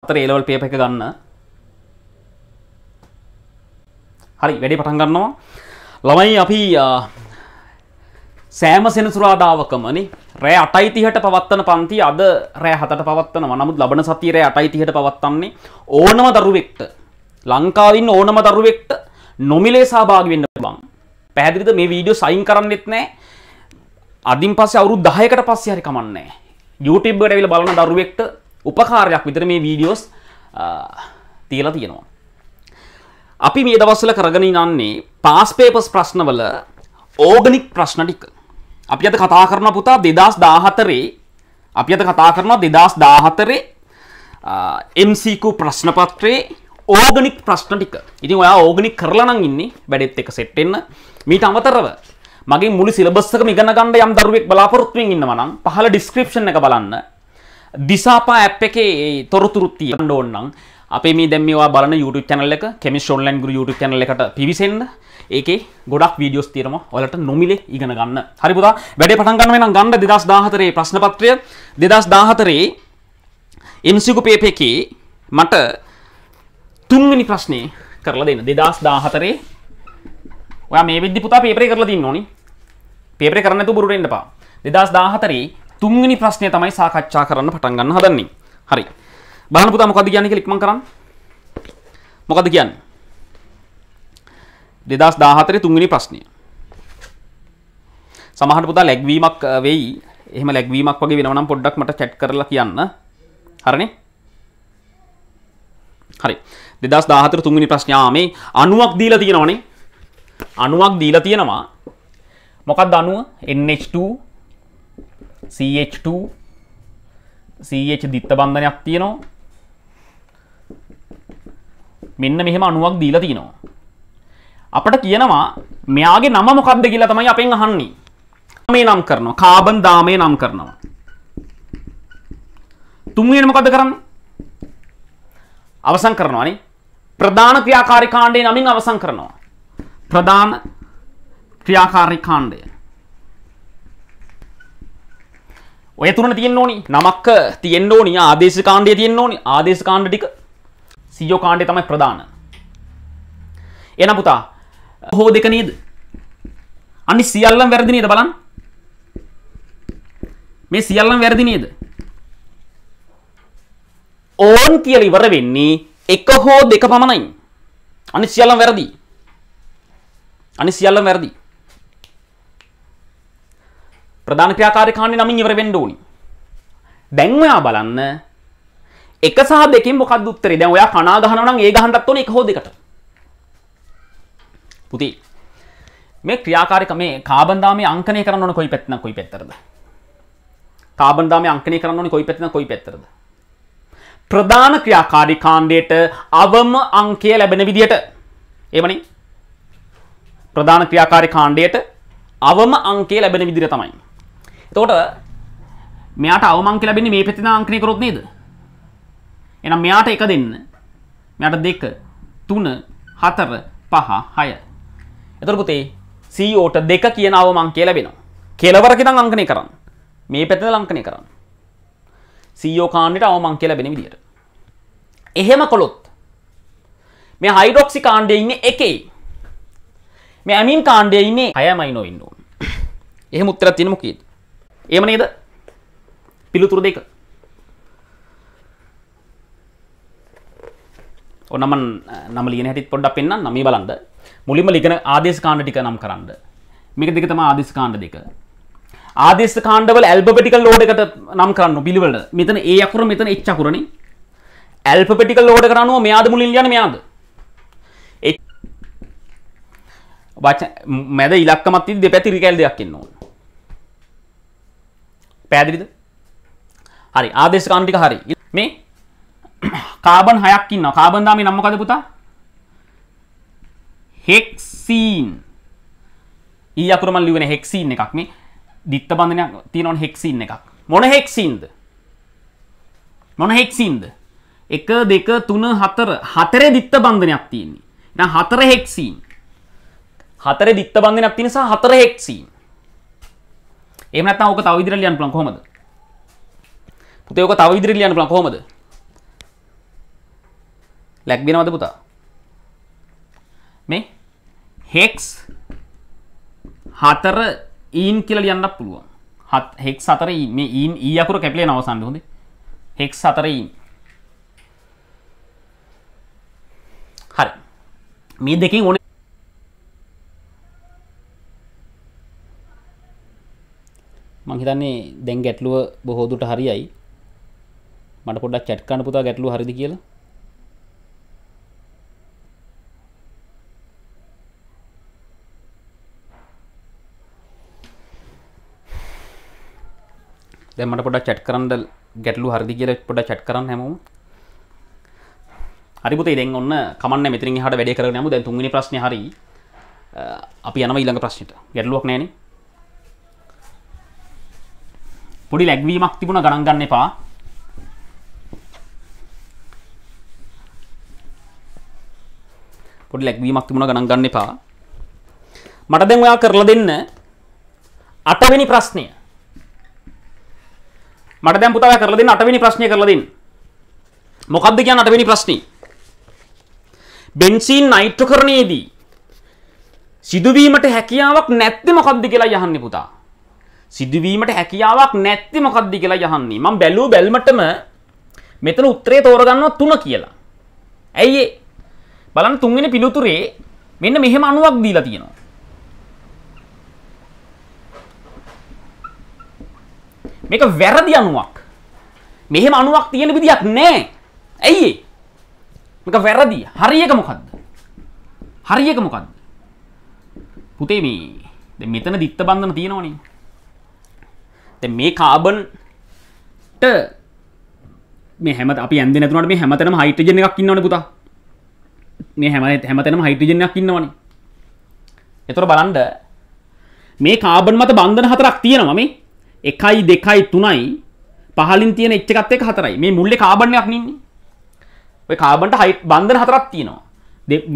අතර ඒලවල් පේප එක ගන්න හරි වැඩි පටන් ගන්නවා ළමයි අපි සෑම සෙනසුරාඩාවකමනි රෑ අටයිතිහට පවත්වන පන්ති අද රෑ හතට පවත්වන නමුත් ලබන සතිරෑ අටයිතිහට පවත්වන්නේ ඕනම දරුවෙක්ට ලංකාවින් ඕනම දරුවෙක්ට නොමිලේ සභාගවෙන්න බං පැහැදිරිද මේ වීඩියෝ සයින් කරන්නෙත් නෑ අධින් පස්සේ අවුරු දහයකට පස්සේ හරි කමන්නේ YouTube එකට ඇවිල්ලා බලන දරුවෙක්ට උපකාරයක් විතර මේ වීඩියෝස් තියලා තියෙනවා. අපි මේ දවස්වල කරගෙන ඉන්නේ පාස් පේපර්ස් ප්‍රශ්නවල ඕගනික් ප්‍රශ්න ටික. අපි අද කතා කරන පුතා 2014 අපි අද කතා කරනවා 2014 MCQ ප්‍රශ්න පත්‍රයේ ඕගනික් ප්‍රශ්න ටික. ඉතින් ඔයා ඕගනික් කරලා නම් ඉන්නේ වැඩෙත් එක සෙට් වෙන්න. මීට අමතරව මගේ මුළු සිලබස් එකම ඉගෙන ගන්න යම් දරුවෙක් බලාපොරොත්තු වෙමින් ඉන්නවා නම් පහළ ඩිස්ක්‍රිප්ෂන් එක බලන්න. දිසාපා ඇප් එකේ තොරතුරුත්තිය ඩෝන්නම් අපේ මේ දැමවා බලන YouTube චැනල එක කෙමිස් ෝන්ලන් ගු YouTube චැනල එකට පිවිසෙන්න්න ඒකේ ගොඩක් වීඩියෝස් තීරම ඔලට නොමිලේ ඉගෙන ගන්න හරිපුදා වැඩ පටන්ගන්න වෙන ගන්න දෙදස් දාහතරේ ප්‍රශ්නපත්‍රය දෙදස් දාහතරේ එම්සිකු පේප එකේ මට තුන්වැනි ප්‍රශ්නය කරලා දෙන්න දෙදස් දාහතරේ ඔය මේ විදි පුතා පේපරේ කරලා තින්න ඕනි පේපරේ කරන්න තු බුරුට එන්නපා දෙදස් දාහතරේ තුන්වෙනි ප්‍රශ්නය තමයි සාකච්ඡා කරන්න පටන් ගන්න හදන්නේ. හරි. බලන්න පුතා මොකද්ද කියන්නේ කියලා ඉක්මන් කරන්න. මොකද්ද කියන්නේ? 2014 තුන්වෙනි ප්‍රශ්නය. සමහර පුතා ලැග් වීමක් වෙයි. එහෙම ලැග් වීමක් වගේ වෙනවා නම් පොඩ්ඩක් මට chat කරලා කියන්න. හරිනේ? හරි. 2014 තුන්වෙනි ප්‍රශ්නය මේ 90ක් දීලා තියෙනවනේ. 90ක් දීලා තියෙනවා. මොකක්ද 90? NH2 CH2 CH දිත්ත බන්ධනයක් තියෙනවා මෙන්න මෙහෙම අණුවක් දීලා තිනවා අපට කියනවා මෙයාගේ නම මොකක්ද කියලා තමයි අපෙන් අහන්නේ මේ නම් කරනවා කාබන් දාමේ නම් කරනවා තුන්වෙනි මොකද කරන්නේ අවසන් කරනවානේ ප්‍රධාන ක්‍රියාකාරී කාණ්ඩේ නමින් අවසන් කරනවා ප්‍රධාන ක්‍රියාකාරී කාණ්ඩය ඔය තුරන තියෙන්න ඕනි නමක්ක තියෙන්න ඕනි ආදේශ කාණ්ඩය තියෙන්න ඕනි ආදේශ කාණ්ඩ ටික සීයෝ කාණ්ඩය තමයි ප්‍රධාන එන පුතා හෝ දෙක නේද අනි සියල්ලම් වැරදි නේද බලන්න මේ සියල්ලම් වැරදි නේද ඕන් කියලා ඉවර වෙන්නේ එක හෝ දෙක පමණයි අනි සියල්ලම් වැරදි අනි සියල්ලම් වැරදි ප්‍රධාන ක්‍රියාකාරකාණ්ඩේ නමින් ඉවර වෙන්න ඕනි. දැන් ඔයා බලන්න එක සහ දෙකෙන් මොකක්ද උත්තරේ? දැන් ඔයා කණා ගහනවා නම් ඒ ගහන්නත් ඕනේ එක හෝ දෙකට. පුතේ මේ ක්‍රියාකාරක මේ කාබන් දාමේ අංකනය කරන්න ඕනේ කොයි පැත්තනම් කොයි පැත්තරද? කාබන් දාමේ අංකනය කරන්න ඕනේ කොයි පැත්තනම් කොයි පැත්තරද? ප්‍රධාන ක්‍රියාකාරී කාණ්ඩයට අවම අංකය ලැබෙන විදියට එමනේ ප්‍රධාන ක්‍රියාකාරී කාණ්ඩයට අවම අංකය ලැබෙන විදිහ තමයි එතකොට මෙයාට අවමං කියලා බින්නේ මේ පැත්තේ ඉඳන් අංකනය කරොත් නේද? එහෙනම් මෙයාට 1 දෙන්න. මෙයාට 2 3 4 5 6. එතකොට පුතේ CO e ට 2 කියන අවමංකය ලැබෙනවා. කෙලවරක ඉඳන් අංකනය කරන්න. මේ පැත්තේ ඉඳන් අංකනය කරන්න. CO e කාණ්ඩයට අවමංකය ලැබෙන විදිහට. එහෙම කළොත් මේ හයිඩ්‍රොක්සි කාණ්ඩයේ ඉන්නේ 1යි. මේ ඇමින් කාණ්ඩයේ ඉන්නේ 6මයි නොවෙන්න ඕන. එහෙම උත්තරයක් තියෙන මොකීද? එහෙම නේද? පිළිතුරු දෙක. ඔන්න මම නම ලියන හැටිත් පොඩ්ඩක් පෙන්නන්න මේ බලන්න. මුලින්ම ලියන ආදේශ කාණ්ඩ ටික නම් කරන්න. මේක දෙක තමයි ආදේශ කාණ්ඩ දෙක. ආදේශ කාණ්ඩවල ඇල්ෆබෙටිකල් ලෝඩ් එකට නම් කරන්න පිළිවෙලට. මෙතන A අකුර මෙතන H අකුරනේ. ඇල්ෆබෙටිකල් ලෝඩ් එකට අනුව මෙයාද මුලින් ලියන්නේ මෙයාද? වචන මැද ඉලක්කමත් තියෙදි දෙපැති රිකැල් දෙකක් ඉන්න ඕන. පැදිරිද හරි ආදේශකාන්ටික හරි මේ කාබන් හයක් ඉන්න කාබන්දාමේ නම්මකද පුතා හෙක්සීන් ඊ අකුරමන් ලිවෙන හෙක්සීන් එකක් මේ දිත්ත බන්ධනයක් තියෙනවන හෙක්සින් එකක් මොන හෙක්සින්ද මොන හෙක්සින්ද එක දෙක තුන හතර හතරේ දිත්ත බන්ධනයක් තියෙන්නේ එන හතර හෙක්සින් හතරේ දිත්ත බන්ධනයක් තියෙන නිසා හතර හෙක්සින් එහෙම නැත්නම් ඕක තව ඉදිරියට ලියන්න පුළුවන් කොහොමද? පුතේ ඕක තව ඉදිරියට ලියන්න පුළුවන් කොහොමද? ලැග් වෙනවද පුතා? මේ හෙක්ස් 4 ඊන් කියලා ලියන්න පුළුවන්. හෙක්ස් 4 ඊන් මේ ඊන් ඊ අකුර කැපිලා යන අවසන් හොඳේ. හෙක්ස් 4 ඊන්. හරි. මේ දෙකෙන් මං හිතන්නේ දැන් ගැටලුව බොහෝ දුරට හරියයි මට පොඩ්ඩක් chat කරන්න පුතා ගැටලුව හරිද කියලා දැන් මට පොඩ්ඩක් chat කරන්න ගැටලුව හරිද කියලා පොඩ්ඩක් chat කරන්න හැමෝම හරි පුතේ දැන් ඔන්න කමන්න මෙතනින් එහාට වැඩේ කරගෙන යමු දැන් තුන්වෙනි ප්‍රශ්නේ හරි අපි යනවා ඊළඟ ප්‍රශ්නෙට ගැටලුවක් නැහැ නේ පොඩි ලැග්වීමක් තිබුණ ගණන් ගන්න එපා පොඩි ලැග්වීමක් තිබුණ ගණන් ගන්න එපා මට දැන් ඔයා කරලා දෙන්න අටවෙනි ප්‍රශ්නය මට දැන් පුතා ඔයා කරලා දෙන්න අටවෙනි ප්‍රශ්නය කරලා දෙන්න මොකක්ද කියන්නේ අටවෙනි ප්‍රශ්නේ බෙන්සීන් නයිට්‍රකරණයේදී සිදුවීමට හැකියාවක් නැත්තේ මොකද්ද කියලා යහන්නේ පුතා සිදුවීමට හැකියාවක් නැත්ති මොකක්ද කියලා යහන්නේ මම බැලූ බැල්මටම මෙතන උත්තරේ තෝරගන්නවා තුන කියලා. ඇයි ඒ? බලන්න තුන්වෙනි පිළිතුරේ මෙන්න මෙහෙම අණුවක් දීලා තියෙනවා. මේක වැරදි අණුවක්. මෙහෙම අණුවක් තියෙන විදියක් නැහැ. ඇයි ඒ? මේක වැරදි. හරි එක මොකද්ද? හරි එක මොකද්ද? පුතේ මේ දැන් මෙතන ਦਿੱත්ත බන්ධන තියෙනවනේ. මේ කාබන්ට මෙහම අපි ඇදනතුනට මේ හැමතනම හයිටජන එකක් ඉන්නවන පුතා මේ හැම හැමතනම හයිටජනයක් ඉන්නවන එතොර බලන්ඩ මේ කාබන් මත බන්ධන හතරක් තියෙනවා මේ එකයි දෙකයි තුනයි පහලින් තියෙන එච්චකත් එක හතරයි මේ මුල්ල කාබනයක් නින්නේ ඔය කාබන්ට හයි බන්ධන හතරක් තියෙනවා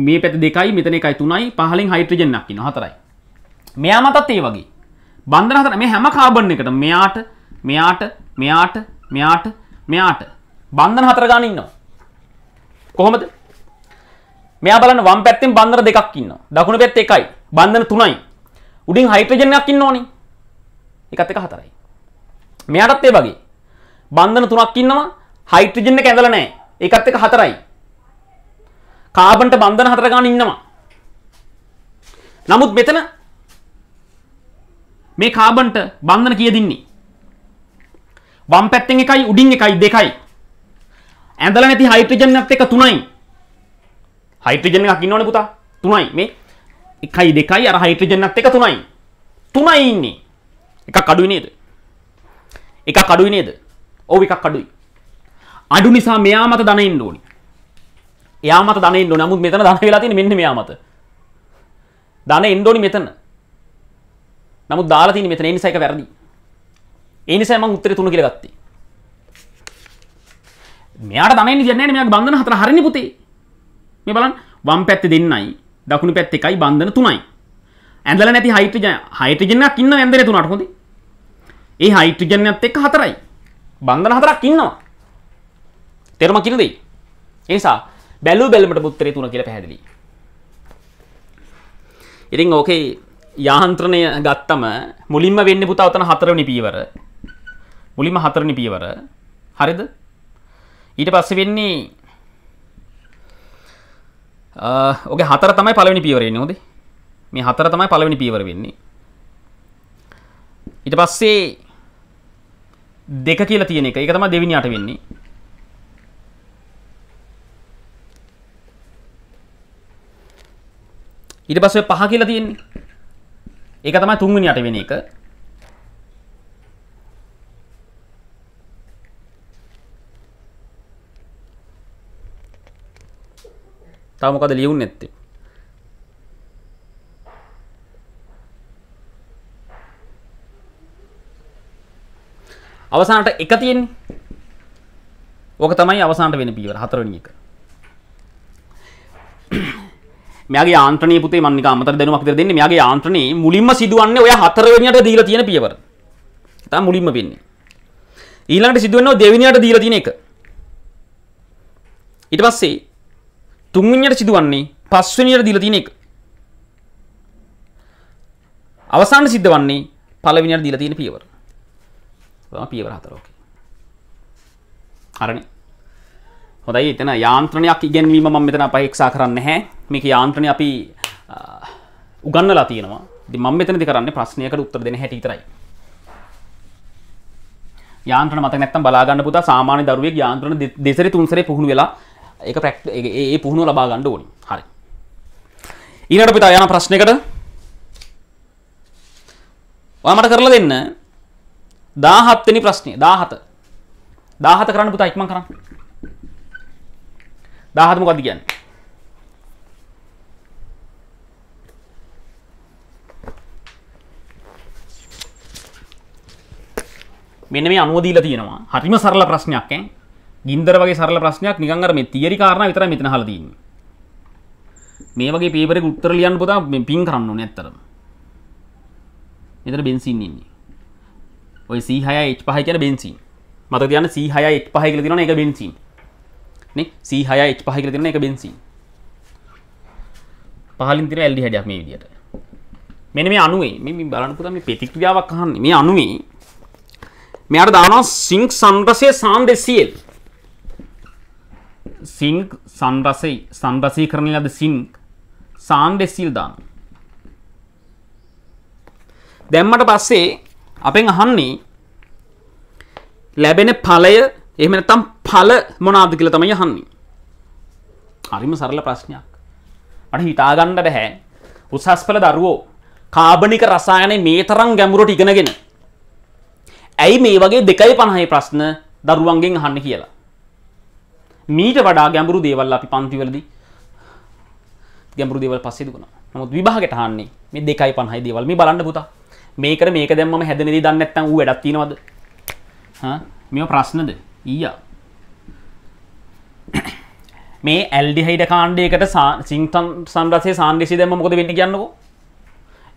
මේ පැත දෙකයි මෙතන එකයි තුනයි පහලින් හයිට්‍රජනක් කියන හතරයි මෙයා මතත් ඒ වගේ බන්ධන හතර මේ හැම කාබන් එකට මෙයාට මෙයාට මෙයාට මෙයාට මෙයාට බන්ධන හතර ගන්න ඉන්නවා. කොහොමද? මෙයා බලන්න වම් පැත්තෙන් බන්ධන දෙකක් ඉන්නවා. දකුණු පැත්තේ එකයි. බන්ධන තුනයි. උඩින් හයිඩ්‍රජන් එකක් ඉන්න ඕනේ. එකත් එක හතරයි. මෙයාටත් ඒ වගේ. බන්ධන තුනක් ඉන්නවා. හයිඩ්‍රජන් එක ඇඳලා නැහැ. ඒකත් එක හතරයි. කාබන්ට බන්ධන හතර ගන්න ඉන්නවා. නමුත් මෙතන මේ කාබන්ට බන්ධන කියදින්නේ. වම් පැත්තෙන් එකයි උඩින් එකයි දෙකයි. ඇඳලා නැති හයිඩ්‍රජන් එකත් එක තුනයි. හයිඩ්‍රජන් එකක් ඉන්නවනේ පුතා. තුනයි මේ. එකයි දෙකයි අර හයිඩ්‍රජන් එකත් එක තුනයි. තුනයි ඉන්නේ. එකක් අඩුයි නේද? එකක් අඩුයි නේද? ඔව් එකක් අඩුයි. අඩු නිසා මෙයා මත ධන ඉන්න ඕනි. එයා මත ධන ඉන්න ඕනි. නමුත් මෙතන ධන වෙලා තියෙන්නේ මෙන්න මෙයා මත. ධන ඉන්න ඕනි මෙතන. නමුත් දාලා තියෙන්නේ මෙතන ඒ නිසා එක වැරදි. ඒ නිසා මම උත්තරේ 3 කියලා ගත්තේ. මෙයාට දනෙන්න දෙයක් නැහැ නේ මෙයාගේ බන්ධන හතර හරිනේ පුතේ. මේ බලන්න වම් පැත්තේ දෙන්නයි දකුණු පැත්තේ එකයි බන්ධන තුනයි. ඇඳලා නැති හයිඩ්‍රජන් හයිඩ්‍රජන් එකක් ඉන්න ඇඳලේ තුනට හොඳේ. ඒ හයිඩ්‍රජන් එකත් එක්ක හතරයි. බන්ධන හතරක් ඉන්නවා. තේරුම කිනු දෙයි. ඒ නිසා බැලු බැලමට පුත්‍රේ තුන කියලා පැහැදිලි. ඉතින් ඕකේ යාන්ත්‍රණය ගත්තම මුලින්ම වෙන්න පුතා ඔතන හතරවෙනි පීවර. මුලින්ම හතරවෙනි පීවර. හරිද? ඊට පස්සේ වෙන්නේ ඔගේ හතර තමයි පළවෙනි පීවර එන්නේ හොඳේ. මේ හතර තමයි පළවෙනි පීවර වෙන්නේ. ඊට පස්සේ දෙක කියලා තියෙන එක. ඒක තමයි දෙවෙනි අට වෙන්නේ. ඊට පස්සේ පහ කියලා තියෙන්නේ. ඒක තමයි තුන්වෙනි අටවෙනි එක. තව මොකද ලියුන්නේ නැත්තේ? අවසානට එක තියෙන්නේ. ඕක තමයි අවසානට වෙන පියවර හතරවෙනි එක. මෙයාගේ යාන්ත්‍රණයේ පුතේ මම නිකන් අමතර දැනුමක් විතර දෙන්නේ මෙයාගේ යාන්ත්‍රණේ මුලින්ම සිදුවන්නේ ඔය හතරවෙනියට දීලා තියෙන පියවර. තමයි මුලින්ම වෙන්නේ. ඊළඟට සිදුවෙන්නේ දෙවෙනියට දීලා තියෙන එක. ඊට පස්සේ තුන්වෙනියට සිදුවන්නේ පස්වෙනියට දීලා තියෙන එක. අවසාන සිද්ධ වන්නේ පළවෙනියට දීලා තියෙන පියවර. තමයි පියවර හතර. ඕකේ. හරිනේ. හොඳයි එතන යාන්ත්‍රණයක් ඉගැන්වීම මම මෙතන පරීක්ෂා කරන්නේ නැහැ. මේක යාන්ත්‍රණය අපි උගන්වලා තියෙනවා. ඉතින් මම මෙතනදී කරන්නේ ප්‍රශ්නයකට උත්තර දෙන හැටි විතරයි. යාන්ත්‍රණ මතක නැත්තම් බලා ගන්න පුතා සාමාන්‍ය දරුවෙක් යාන්ත්‍රණ දෙසරේ තුන්සරේ පුහුණු වෙලා ඒක ඒ පුහුණුව ලබා ගන්න ඕනි. හරි. ඊළඟට පුතා යන ප්‍රශ්නයකට ඔයා මට කරලා දෙන්න 17 වෙනි ප්‍රශ්නේ 17 17 කරන්න පුතා ඉක්මන් කරන්න. දාහතම කද කියන්න මෙන්න මේ අනුවදීල තියෙනවා හරිම සරල ප්‍රශ්නයක් ගින්දර වගේ සරල ප්‍රශ්නයක් නිකන් අර මේ තියරි කාරණා විතරයි මෙතන අහලා තියෙන්නේ මේ වගේ පේපර් එක උත්තර ලියන්න පුතා මේ පින් කරන්න ඕනේ ඇත්තටම මෙතන බෙන්සින් ඉන්නේ ඔය C6H5 කියන බෙන්සින් මතක තියාගන්න C6H5 කියලා තියෙනවනේ ඒක බෙන්සින් සීහය එච් පහහිර තින එක බෙන්සින් පහලින් තින ඇල්ඩි හැඩයක් මේ විදිට මෙන මේ අනුවේ මෙම බලන්නපුත මේ පෙතික්‍රියාවක් අහන්න මේ අනුවේ මෙයාට දානවා සිංක් සන්රසය සාන් දෙසියල් සිංක් සන්රසයි සන්රසී කරන ලද සිංක් සාන් දෙසිල් දාන දැම්මට පස්සේ අපෙන් අහන්නේ ලැබෙන ඵලය එහෙම නැත්නම් ඵල මොනවාද කියලා තමයි අහන්නේ. හරිම සරල ප්‍රශ්නයක්. මට හිතා ගන්න බෑ. උසස් පෙළ දරුවෝ කාබනික රසායන මේ තරම් ගැඹුරට ඉගෙනගෙන ඇයි මේ වගේ 2.50 ප්‍රශ්න දරුවන්ගෙන් අහන්නේ කියලා. මීට වඩා ගැඹුරු දේවල් අපි පන්තිවලදී ගැඹුරු දේවල් පස්සේ දුන්නා. නමුත් විභාගයට අහන්නේ මේ 2.50 දේවල්. මේ බලන්න පුතා. මේකට මේක දැන් මම හැදෙනේදී දන්නේ නැත්නම් ඌ වැඩක් තියනවද? හා මේවා ප්‍රශ්නද? ඊය මේ ඇල්ඩිහයිඩ කාණ්ඩයකට සිංතන් සම්රසේ සාන්ඩිසි දෙම මොකද වෙන්න කියන්නකෝ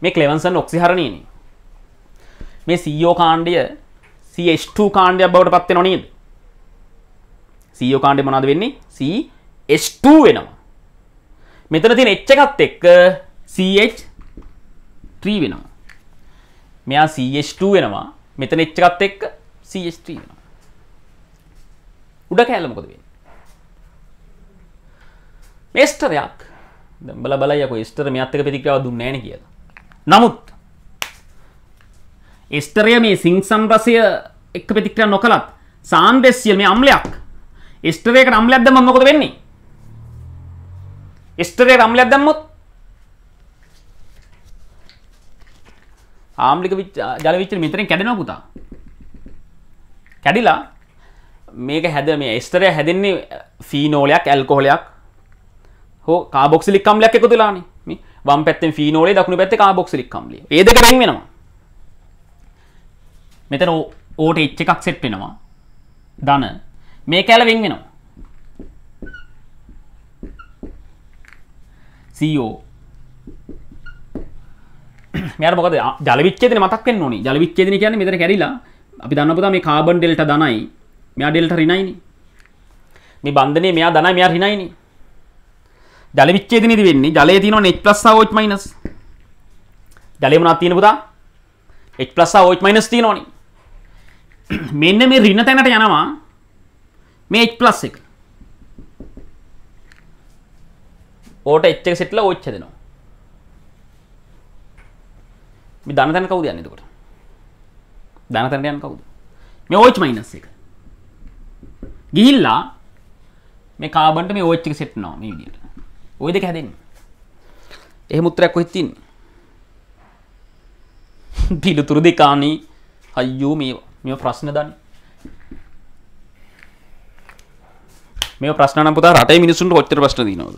මේ කලෙවන්සන් ඔක්සිහරණයන මේ සීෝ e කාණ්ඩය සH2 කාණ්ඩයක් බවට පත්වෙන නේද සීෝ e කාණ්ඩය මොනද වෙන්නේ සH2 වෙනවා මෙතන තියෙන එච් එකත් එක්ක CH3 වෙනවා මෙයා CH2 වෙනවා මෙතන එච් එකත් එක්ක CH3 වෙනවා උඩ කෑල්ල මොකද වෙන්නේ? මේස්ටරයක් දැන් බල බල යකෝ එස්ටර් මෙයාත් එක්ක ප්‍රතික්‍රියාවක් දුන්නේ නැහැ නේ කියලා. නමුත් එස්ටරය මේ සිංසම් රසය එක්ක ප්‍රතික්‍රියා නොකලත් සාන්දෙස්සියල් මේ අම්ලයක් එස්ටරයකට අම්ලයක් දැම්මම මොකද වෙන්නේ? එස්ටරයකට අම්ලයක් දැම්මොත් ආම්ලික ජල විච්චන මෙතනින් කැඩෙනවා පුතා. කැඩිලා මේක හැද මේ ස්තරය හැදෙන්නේ ෆීනෝලයක් ඇල්කොහොලයක් හෝ කාබොක්සිලික් කම්ලයක් එකතු වෙලානේ මේ වම් පැත්තෙන් ෆීනෝලේ දකුණු පැත්තේ කාබොක්සිලික් කම්ලිය. ඒ දෙක වෙන් වෙනවා. මෙතන ඕට H එකක් සෙට් වෙනවා. ධන. මේ කැල වෙන් වෙනවා. CO මෙයාට මොකද ජල විච්ඡේදනේ මතක් වෙන්න ඕනේ. ජල විච්ඡේදනේ කියන්නේ මෙතන කැරිලා අපි දන්න පුතා මේ කාබන් ඩෙල්ටා ධනයි මෙයා ඩෙල්ට රිනයිනි මේ බන්ධනය මෙයා දන මෙයා රිනයිනි ජල විච්චේදනද වෙන්නේ ජලය තින නෙච් පලස් ෝච් මයිනස් ජලයමන අත්තියන පුදා එච් පලස් ෝච් මයිනස් තිී නොනි මෙන්න මේ රින්න තැනට යනවා මේ එච් පලස් එක ඕට එච්චක සිටල ඔච්ච දෙනවා මේ දන තැන කවුද යන්නකොට දන තැනට යන කවුද මේ ඕච් මයිනස් එක ගිහිල්ලා මේ කාබන්ට මේ OH එක සෙට් වෙනවා මේ විදිහට. ওই දෙක හැදෙන්නේ. එහෙම උත්තරයක් කොහෙද තින්නේ? පිළිතුරු දෙකානේ අයියෝ මේවා. මේවා ප්‍රශ්න දන්නේ. මේ ප්‍රශ්න නම් පුතා රටේ මිනිස්සුන්ට කොච්චර ප්‍රශ්න දිනවද?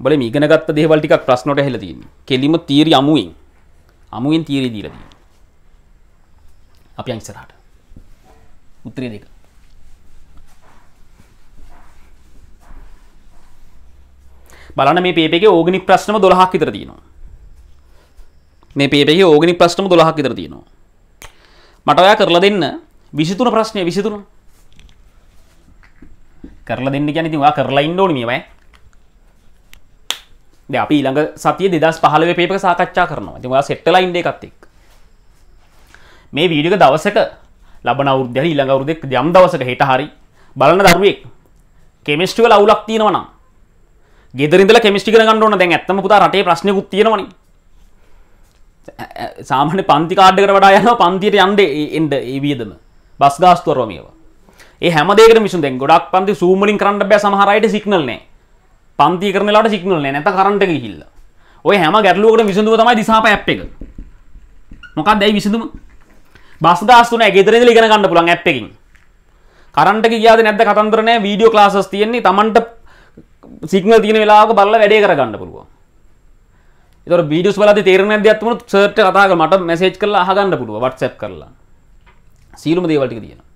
උඹලේ මේ ඉගෙන ගත්ත දේවල් ටිකක් ප්‍රශ්න වලට ඇහිලා තියෙන්නේ. කෙලිම තියරි අමුවෙන්. අමුවෙන් තියරි දීලා තියෙනවා. අපි අන් ඉස්සරහට. උත්තරේ දෙක. බලන්න මේ පේපේ ඕගනි ප්‍රශ්නම දොළහක් විතර තියෙනවා මේ පේපේ ඕගනි ප්‍රශ්නම දොළහක් විතර තියෙනවා මට ඔයා කරලා දෙන්න විසිතුන ප්‍රශ්නය විසිතුන කරලා දෙන්න ගැන තිවා කරලා ඉන්න ඕනි මේවයි දැන් අපි ඊළඟ සතියේ 2015 පේපර් සාකච්ඡා කරනවා. ඉතින් ඔයා සෙට් වෙලා ඉන්න එකත් එක්ක. මේ වීඩියෝ එක දවසක ලබන අවුරුද්දේ ඊළඟ අවුරුද්දේ යම් දවසක හෙට හරි බලන දරුවෙක් කෙමිස්ට්‍රි වල අවුලක් තියෙනවා නම් ගෙදරින්දල කෙමිස්ටික ගන්නඩන දැන් ඇත්තම පුතා රටේ ප්‍රශ්නකුත් තියෙනවන සාමන පන්ති කාඩ්ඩකට වඩා යන පන්තියට යන්ඩ එන්ඩ ඒවියදම බස් ගාස්තුවරෝමියව ඒ හැමදේක මිසු දැ ගොඩක් පන්ති සූමලින් කරන්න බෑ සමහරයට සික්නල්නේ පන්ති කරනලාට සික්නල්න නැත කරට හිල්ල ඔය හැම ගැටලුවකට විසඳුව තමයි දිසාප ඇ් එක මොකක් දැයි විසඳම බස් ගාස්තුන ගෙදරෙදල ඉගෙන ගන්න පුළන් ඇ් එකින් කරන්ට කියාද නැද කතන්දරනෑ වීඩියෝ ලාසස් තියෙන්නේ තමන්ට සිගනල් තියෙන වෙලාවක බලලා වැඩේ කරගන්න පුළුවන්. ඒතර වීඩියෝස් බලද්දී තේරෙන නැද්ද යත්මුණු සර්ට් එක කතා කරලා මට මැසේජ් කරලා අහගන්න පුළුවන් WhatsApp කරලා. සීලුම දේවල් ටික තියෙනවා.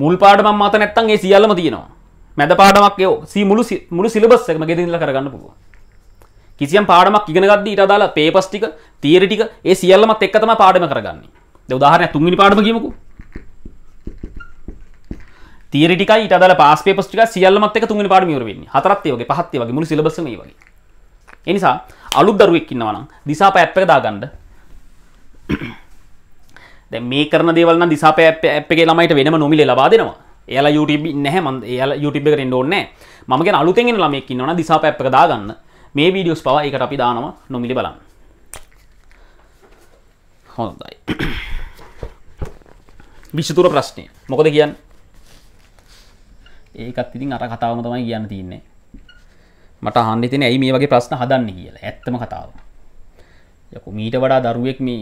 මුල් පාඩම මම මත නැත්තම් ඒ සියල්ලම තියෙනවා. මැද පාඩමක් ඒ සී මුළු මුළු සිලබස් එකම ගෙදින් ඉඳලා කරගන්න පුළුවන්. කිසියම් පාඩමක් ඉගෙන ගද්දී ඊට අදාළ පේපර්ස් ටික, තියරි ටික ඒ සියල්ලමත් එක්ක තමයි පාඩම කරගන්නේ. දැන් උදාහරණයක් තුන්වෙනි පාඩම කියමුකෝ. තීරටික ඉටදල පස් පේපස්ටික සියල්ලමත් එක තුන්ගෙන පාඩම යවරවෙන්නේ හතරත් වගේ පහත් වගේ මුළු සිලබස් මේ වගේ. ඒ නිසා අලුත් දරුවෙක් ඉන්නවා නම් දිසා පැප් එක දාගන්න. දැන් මේ කරන දේවල් නම් දිසා පැප් එකේ ළමයිට වෙනම නොමිලේ ලබා දෙනවා. එයාලා YouTube නැහැ මම එයාලා YouTube එකට එන්න ඕනේ නැහැ. මම කියන අලුතෙන් එන ළමයෙක් ඉන්නවා නම් දිසා පැප් එක දාගන්න. මේ වීඩියෝස් පවා ඒකට අපි දානවා නොමිලේ බලන්න. හොඳයි. විෂිතුර ප්‍රශ්නය. මොකද කියන්නේ? ඒකත් ඉතින් අර කතාවම තමයි කියන්න තියන්නේ මට අහන්න තින ඇයි මේ වගේ ප්‍රශ්න හදන්න කියලා ඇත්තම කතාව යකු මීට වඩා දරුවෙක් මේ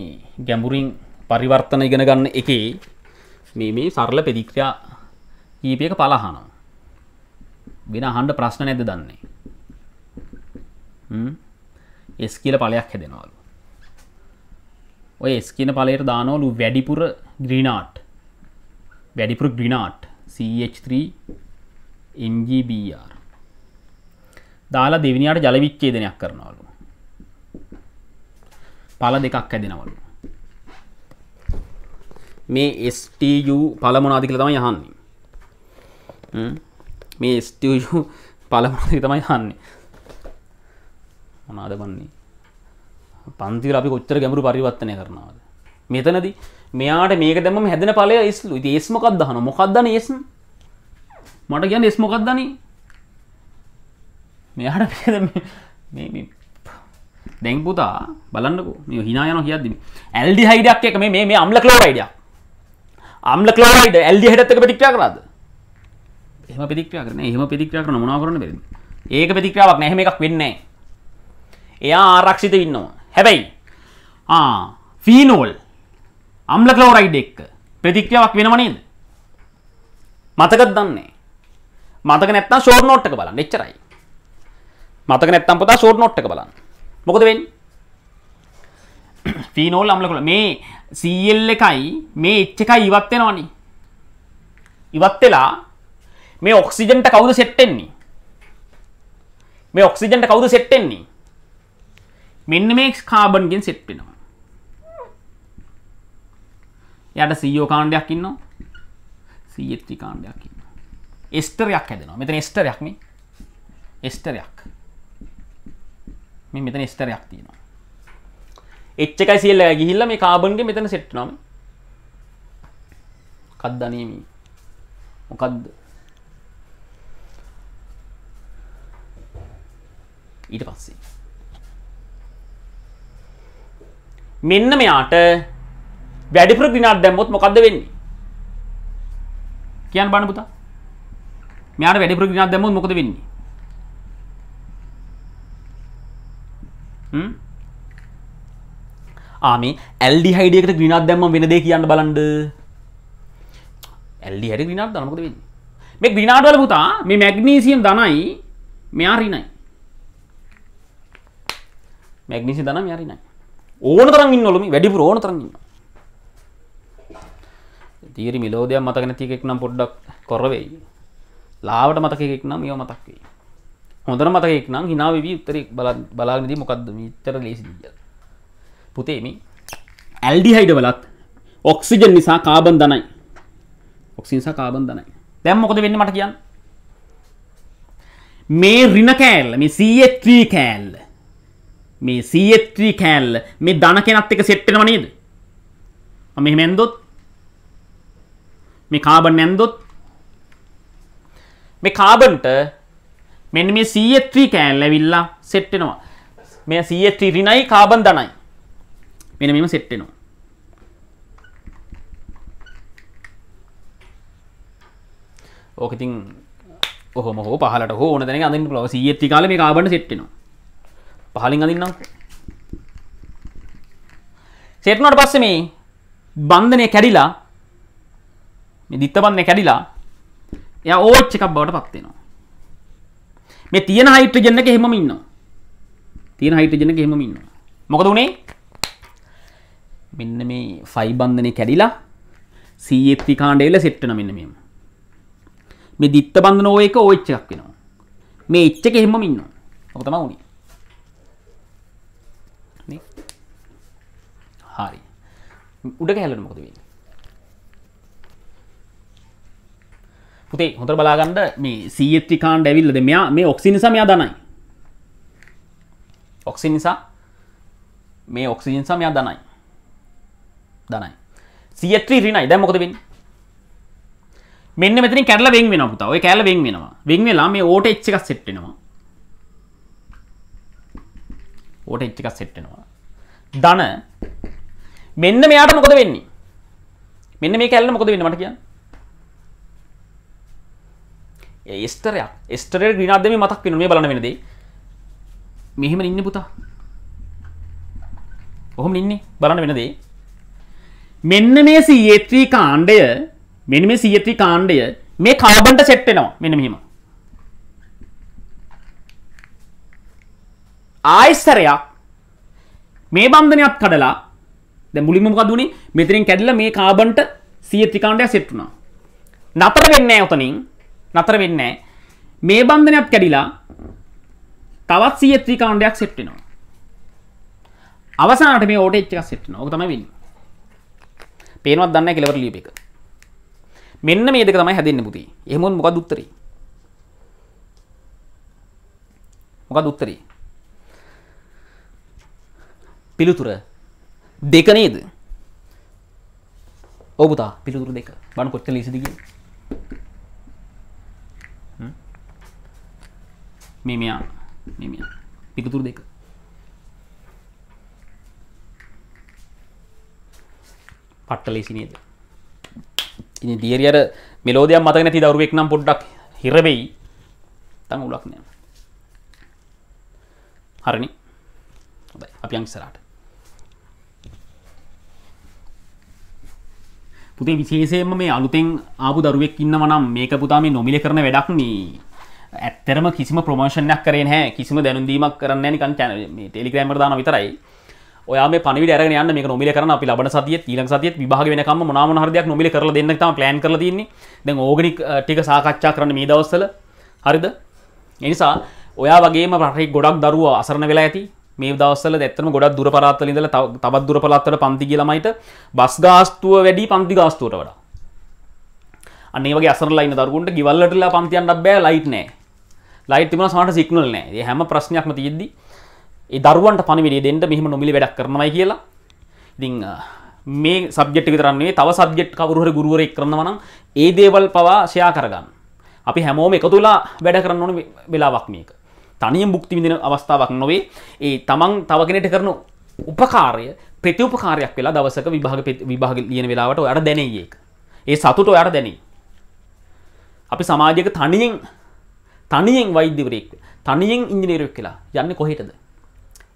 ගැඹුරින් පරිවර්තන ඉගෙන ගන්න එකේ මේ මේ සරල පෙදික්‍රියා කීපයක පලහනවා වෙන අහන්ඩ ප්‍රශ්න නැද දන්නේ එස් කියල පලයක් හැදෙනවලු ඔය එස් කියන පලයට දානවලු වැඩිපුර ග්‍රීනාට් වැඩිපුර ග්‍රිනාට් CH3 MGBR දාලා දෙවිනිට ජලවිච්චේදනයක් කරනවලු පල දෙකක් හැදෙනවලු මේ ස්ටU පළමනාදිකල තමයි යහන්නේ මේ ස්ටජු පළමනාදික තමයි යන්නේ මොනාද බන්නේ පන්තිර අපි කොච්චර ගැමරු පරිවත්තනය කරනවාද මෙතනද මෙයාට මේක දැම හැදන පලය ස්ලු ඒස්මකක් දහන මොකක්දන ඒස්ම මට ගැන ස්මොකක්දන මෙයාට දැන් පුතා බලන්නකු මේ හිනා යන කියද ඇල්ඩි හයිඩක් එක මේ මේ අම්ල කලෝරයිඩ අම්ල කලෝරයිඩ ඇල්ඩි හටත්තක පිටික්ටා කරාද එම පිදික්්‍රා කරන එහම පිදික්්‍රා කරන මනා කරන බෙරි ඒක පිදික්්‍රාවක් නැහම එකක් වෙන්නේ එයා ආරක්ෂිත ඉන්නවා හැබැයි ෆීනෝල් අම්ල කලෝරයිඩ් එක්ක ප්‍රතික්‍රියාවක් වෙනව නේද මතකද දන්නේ මතක නැත්තම් ෂෝට් නෝට් එක බලන්න එච්චරයි මතක නැත්තම් පුතා ෂෝට් නෝට් එක බලන්න මොකද වෙන්නේ ෆීනෝල් අම්ලකුල මේ CL එකයි මේ H එකයි ඉවත් වෙනවනේ ඉවත් වෙලා මේ ඔක්සිජන්ට කවුද සෙට් වෙන්නේ මේ ඔක්සිජන්ට කවුද සෙට් වෙන්නේ මෙන්න මේ කාබන්ගෙන් සෙට් වෙනවා යට සීෝ කාණ්ඩයක් ඉන්නවා සීත්‍රි කාණ්ඩයක් ඉන්න එස්ටරයක් හැදෙනවා මෙතන ස්ටරයක්ම එස්ටරයක් මේ මෙතන ස්ටරයක් තියෙනවා එච්චකයි සියල්ල ගිහිල්ල මේ කාබන්ගේ මෙතන සෙට් නම් කද්දනීමී මොකක්ද ඊට පස්සේ මෙන්න මෙයාට වැඩිපුර ග්‍රිනාඩ් දැම්මොත් මොකක්ද වෙන්නේ කියන්න බණ පුතා මෙයාට වැඩිපුර ගිනක් දැම්මොත් මොකද වෙන්නේ? හ්ම්? ආ මේ ඇල්ඩිහයිඩ් එකට ග්‍රීනක් දැම්මම වෙන දේ කියන්න බලන්න. ඇල්ඩිහයිඩ් ග්‍රීනක් දාන මොකද වෙන්නේ? මේ ග්‍රීනාඩ් වල පුතා මේ මැග්නීසියම් ධනයි මෙයා ඍණයි. මැග්නීසියම් ධනයි මෙයා ඍණයි. ඕන තරම් ඉන්නවලු මේ වැඩිපුර ඕන තරම් ඉන්නවා. තීරි මිලෝදයක් මතක නැති එකෙක් නම් පොඩ්ඩක් කර වෙයි. ලාවට මතකෙක් නම් ඒ මතක් වේ හොඳර මතකෙක් නම් හිනාවවී උත්තර බල බලාගදී මොකක්ද මිතර ලේසි පුතේමි ඇල්ඩිහයිඩ වලත් ඔක්සිජන් නිසා කාබන් දනයි ඔක්සිනිසා කාබන් දනයි දැම් මොකද වෙන්න මට කියන්න මේ රින කෑල්ල මේ සීත්‍රී කෑල්ල මේ සීත්‍රී කෑල්ල මේ දන කෙනත් එක සෙට්ටෙනව නේද මෙහෙම ඇන්දොත් මේ කාබන් ඇන්දොත් මේ කාබන්ට මෙන්න මේ සීත්‍රී කෑන් ලැවිල්ලා සෙට්ටෙනවා මෙ සීත්‍රී රිනයි කාබන් දනයි මෙන මෙම සෙට්ටෙනවා ඕකඉතින් ඔහොම හෝ පහලට හෝ දැන අඳින් ලව සීඇති කාල මේ කාබන සෙට්ටනවා පහලින් අඳන්නම් සෙට්නොට පස්ස මේ බන්ධනය කැඩිලා දිත්තබන්න කැඩිලා එය ඕච්ච එකක් බවට පත්වෙනවා මේ තියෙන හයිට්‍රජන එක හෙම ඉන්න තියෙන හයිට්‍රජන එක හෙම ඉන්න මොකද වුණේ මෙන්න මේ ෆයි බන්ධනය කැඩිලා සීත්ති කාණ්ඩේල සෙට්ටන මෙන්න මෙම මේ දිත්ත බන්ධන ඕ එක ඕච්චක් වෙනවා මේ එච්ච එක හෙම ඉන්න ඔකතම වුණේ හරි උඩ කැලන මොකද වෙන්නේ පුතේ හොඳට බලාගන්න මේ සීත්‍රි කාණ්ඩ ඇවිල්ලද මෙයා මේ ඔක්සි නිසා මෙයා දනයි ඔක්සි නිසා මේ ඔක්සිජන් නිසා මෙයා දනයි දනයි සීත්‍රි ඍණයි දැන් මොකද වෙන්නේ මෙන්න මෙතන කැඩලා වෙන් වෙනවා පුතා ඔය කැඩලා වෙන් වෙනවා වෙන් වෙලා මේ ඕට එච් එකක් සෙට් වෙනවා ඕට එච් එකක් සෙට් වෙනවා ධන මෙන්න මෙයාට මොකද වෙන්නේ මෙන්න මේ කැල්ල මොකද වෙන්නේ මට කියන්න ඒස්ටරයක් ස්ටරේ ගිනාදම මතක් පින මේ බලන වෙනද මෙහෙම ඉන්න පුතා ඔහොම ඉන්නේ බලන්න වෙනදේ මෙන්න මේ සීත්‍රී කාණ්ඩය මෙනි මේ සීත්‍රී කාණ්ඩය මේ කාබන්ට සෙට්ටෙනවා මෙන මෙහෙම ආයිස්තරයක් මේ බන්ධනයක් කඩලා දැ මුලිම කදුණේ මෙතරින් කැඩල මේ කාබන්ට සියත්‍රිකාණ්ඩය සෙට්ටුනා නතර වෙන්න ඔතනින් නතර වෙන්නේ මේ බන්ධනයක් කැඩිලා තවත් සීත්‍රී කාණ්ඩයක් සෙට්ටෙනවා අවසානට මේ ඕට එච්චක් සෙට්න ඕක තමයි වෙන්නේ පේනවත් දන්න කෙලවර ලියප එක මෙන්න මේ දෙක තමයි හැදෙන්න පුතේ එහෙම මොකද උත්තරේ මොකද උත්තරේ පිළිතුර දෙක නේද ඔබතා පිළිතුරු දෙක බණ කොච්චර ලේසිද කියන්නේ මේ මෙයා මේ මෙයා පිටුතුරු දෙක පට්ට ලේසි නේද ඉතින් දියරි අර මෙලෝදියක් මතක නැති දරුවෙක් නම් පොඩ්ඩක් හිර වෙයි තම උලක් නෑ හරිනේ හොඳයි අපි යන් ඉස්සරහට පුතේ විශේෂයෙන්ම මේ අලුතෙන් ආපු දරුවෙක් ඉන්නව නම් මේක පුතා මේ නොමිලේ කරන වැඩක් නේ ඇත්තරම කිසිම ප්‍රමෝෂණයක් කරේ හැ කිසිම දැනුදීමක් කරන්න නිකන් චැන ටෙලිග්‍රෑම දාන විතරයි ඔයා මේ පනි ර යන්න මේ නොමිල කරන අපි ලබන සතිය ඊලක් සතිය විභාග වෙනකම මනාම හරදයක් නොමිල කර දෙන්න තම ප්ලන් කර දන්නේ දැන් ඕගනික් ටික සාකච්ඡා කරන්න මේ දවස්සල හරිද එනිසා ඔයා වගේ රහේ ගොඩක් දරුව අසරන වෙලා ඇති මේ දවස්සල ඇත්තම ගොඩක් දුර පරාත්තල ඉඳලා තවත් දුර පළාත්තට පන්ති ගිලමයිට බස් ගාස්තුව වැඩි පන්ති ගාස්තුවට වඩා අනේ වගේ අසරලා ඉන්න දරුවන්ට ගෙවල් වලට පන්ති යන්නත් බෑ ලයිට් නැහැ ලයිට් තිබුණා සමහරට සිග්නල් නැහැ. ඒ හැම ප්‍රශ්නයක්ම තියෙද්දි ඒ දරුවන්ට පණිවිඩය දෙන්න මෙහෙම නොමිලි වැඩක් කරනවයි කියලා. ඉතින් මේ සබ්ජෙක්ට් එක විතරක් නෙවෙයි තව සබ්ජෙක්ට් කවුරු හරි ගුරුවරයෙක් කරනවා නම් ඒ දේවල් පවා ෂෙයා කරගන්න. අපි හැමෝම එකතු වෙලා වැඩ කරන්න ඕන වෙලාවක් මේක. තනියෙන් භුක්ති විඳින අවස්ථාවක් නොවේ. ඒ තමන් තව කෙනෙක්ට කරන උපකාරය ප්‍රතිඋපකාරයක් වෙලා දවසක විභාග විභාග ලියන වෙලාවට ඔයාට දැනෙයි ඒක. ඒ සතුට ඔයාට දැනෙයි. අපි සමාජයක තනියෙන් තනියෙන් වෛද්‍යවරයෙක් තනියෙන් ඉංජිනේරුවක් කියලා යන්න කොහෙටද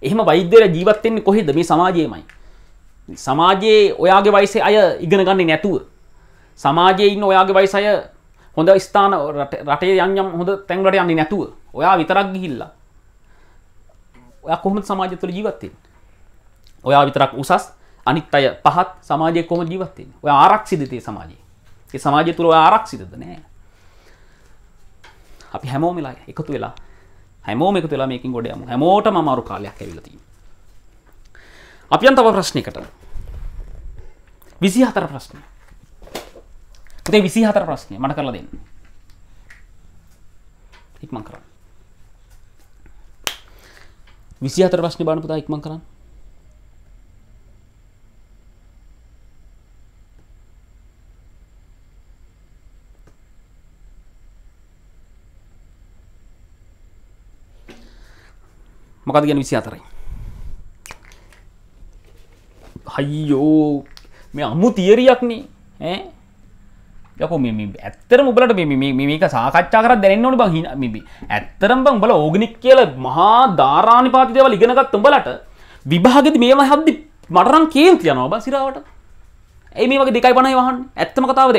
එහෙම වෛද්‍යර ජීවත්තෙන්නේ කොහෙද මේ සමාජයමයි සමාජයේ ඔයාගේ වයිසේ අය ඉගෙන ගන්නේ නැතුව සමාජයේ ඉන්න ඔයාගේ වයිස අය හොඳ ස්ථාන රටේ යන්යම් හොඳ තැන්වලට යන්නේ නැතුව ඔයා විතරක් ගිහිල්ලා ඔයා කොහොමද සමාජය තුළ ජීවත් වෙන්නේ ඔයා විතරක් උසස් අනිත් අය පහත් සමාජයේ කොහොමද ජීවත් වෙන්නේ ඔයා ආරක්ෂිතද ඒ සමාජයේ ඒ සමාජය තුළ ඔයා ආරක්ෂිතද නෑ අපි හැමෝමලා එකතු වෙලා හැමෝම එකතු වෙලා මේකින් ගොඩ යමු හැමෝටම අමාරු කාලයක් ඇවිල්ලා තියෙනවා අපි යන් තව ප්‍රශ්නයකට 24 ප්‍රශ්නය පුතේ 24 ප්‍රශ්නය මට කරලා දෙන්න ඉක්මන් කරන්න 24 ප්‍රශ්නේ බලන්න පුතා ඉක්මන් කරන්න මොකද ගැන විසි අතරයි හයියෝ මේ අම්මු තියරයක්නේ යක ඇත්තර මුබලට මේක සාකච්ඡා කර දැන ඕන බං හිනමිබි ඇත්තරම් බං බල ඕගනික් කියල මහා ධාරාණි පාතිදව ලිගෙනගත්තුම් බලට විභාගති මේම හද්දි මටරන් කේල් තියනවා බ සිරාවට ඒ මේ වගේ දෙකයි පණයි වහන් ඇත්තම කතාවද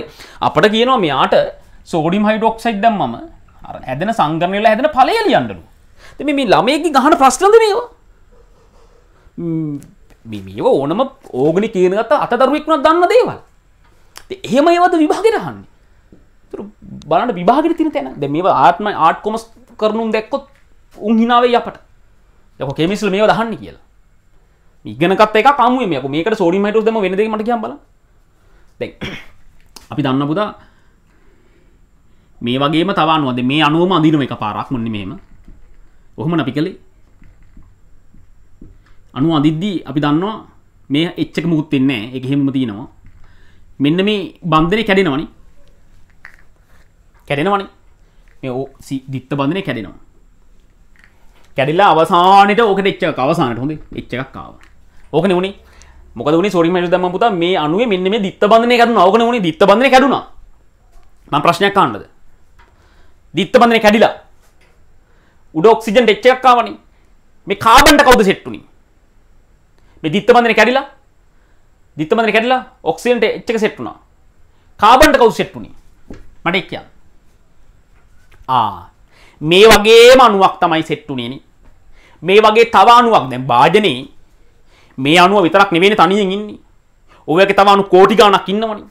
අපට කියනවා මෙයාට සෝඩිම් හයිඩොක්සයිඩ් දම්මම ඇදන සංගරනල ඇදන පලය ලියන්ඩලු මේ මේ ළමයකි ගහන ප්‍රශ්නද මේවා මිමියක ඕනම ඕගනි කියනගත අත දරුවෙක්ුණ දන්න දේවල් එහෙම ඒවද විභාගෙනහන්නේ තුර බලන්න විභාගට තින තැන ද මේ ආත්ම ආට් කොමස් කරනුම් දැක්කොත් උන්හිනාවේ අපට යක කෙමිස්ල මේ දහන්න කියලා ඉගනකත් එක කමුවමක මේක සෝඩිමට දම වෙනද මට කියම් බල දැ අපි දන්න පුදා මේ වගේම තවන්වද මේ අනුවම අදිනම එක පාරක් මුන්නේ මේම ඔහොම අපි කළේ අනුව අදිද්දී අපි දන්නවා මේ එච්චක මුකුත් වෙන්නේ නැහැ. ඒක හැමම තියෙනවා. මෙන්න මේ බන්ධනේ කැඩෙනවනේ. කැඩෙනවනේ. මේ ඕ දිත්ත බන්ධනේ කැඩෙනවා. කැඩිලා අවසානෙට ඕකට එච්ච එකක් අවසානට හොඳේ එච්ච එකක් ආවා. ඕකනේ උනේ. මොකද උනේ සෝරි මැඩල් දැම්මම පුතා මේ අණුවේ මෙන්න මේ දිත්ත බන්ධනේ කැඩුණා. ඕකනේ උනේ දිත්ත බන්ධනේ කැඩුණා. මම ප්‍රශ්නයක් අහන්නද? දිත්ත බන්ධනේ කැඩිලා උඩ ඔක්සිජන් ටෙච් එකක් ආවනේ. මේ කාබන්ට කවුද සෙට් උනේ? මේ දිත්ත බන්ධනේ කැඩිලා දිත්ත බන්ධනේ කැඩිලා ඔක්සිජන් ටෙච් එක සෙට් වුණා. කාබන්ට කවුද සෙට් උනේ? මට කියන්න. ආ මේ වගේම අණුවක් තමයි සෙට් උනේ නේ. මේ වගේ තව අණුවක් දැන් වාදනේ මේ අණුව විතරක් නෙවෙයිනේ තනියෙන් ඉන්නේ. ඔයගේ තව අණු කෝටි ගණක් ඉන්නවනේ.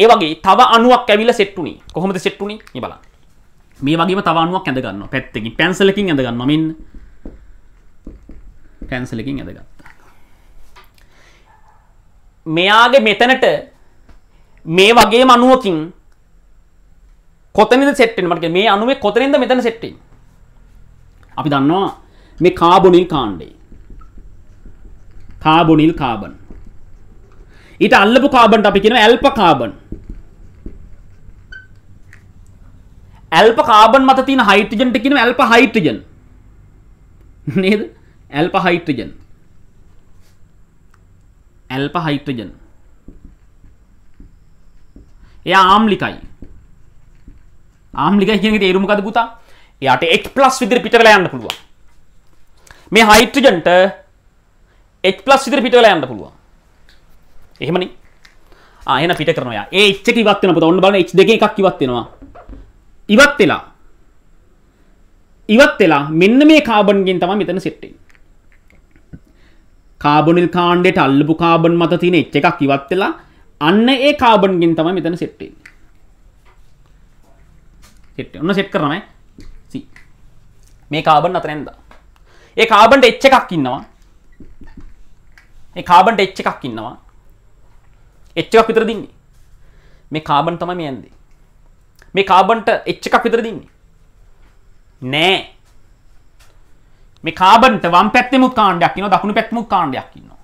ඒ වගේ තව අණුවක් ඇවිල්ලා සෙට් උනේ. කොහොමද සෙට් උනේ? මේ බලන්න. මේ වගේ තවනුවක් ඇඳගන්න පැත්තකින් පැන්සලකින් ඇඳගන්න මින් පැන්සලකින් ඇඳගත්තා මෙයාගේ මෙතනට මේ වගේ මනුවකින් කොතනද සෙට්ටෙන් මට මේ අනුවේ කොතනින්ද මෙතන සෙට්ටි අපි දන්නවා මේ කාබොනිල් කාණ්ඩේ කාබොනිල් කාබන් ඊට අල්ලපු කාබන්ට අපි කියන ඇල්ප කාබන් ඇල්ප කාබන් මත තියෙන හයිට්‍රජන් ටිකින ඇල්ප හයිට්‍රජන් නේද ඇල්ප හයිට්‍රජන් ඇල්ප හයිට්‍රජන් එයා ආම්ලිකයි ආම්ලිකයි කියන එක තේරුම මොකද පුතා එයාට H+ විදිහට පිට වෙලා යන්න පුළුවන් මේ හයිට්‍රජන්ට H+ විදිහට පිට වෙලා යන්න පුළුවන් එහෙමනේ ආ එහෙනම් පිට කරනවා එයා ඒ H එක ඉවත් වෙනවා පුතා ඔන්න බලන්න H2 එකක් ඉවත් වෙනවා ඉවත් වෙලා ඉවත් වෙලා මෙන්න මේ කාබන්ගෙන් තම මෙතන සෙට්ටේ කාබොනිල් කාණ්ඩෙට අල්ලපු කාබන් මත තියෙන එච් එකක් ඉවත් වෙලා අන්න ඒ කාබන්ගෙන් තමයි මෙතන සෙට් වෙන්නේ. සෙට් ඔන්න සෙට් කරනම C මේ කාබන් අතර නැන්දා. ඒ කාබන්ට එච් එකක් ඉන්නවා. ඒ කාබන්ට එච් එකක් ඉන්නවා. එච් එකක් විතර දින්නේ. මේ කාබන් තමයි මේ යන්නේ. මේ කාබන්ට එච්ච එකක් විතර දින්නේ නෑ මේ කාබන්ට වම් පැත්තෙමුත් කාණ්ඩයක් ඉන්නවා දකුණු පැත්තෙමුත් කාණ්ඩයක් ඉන්නවා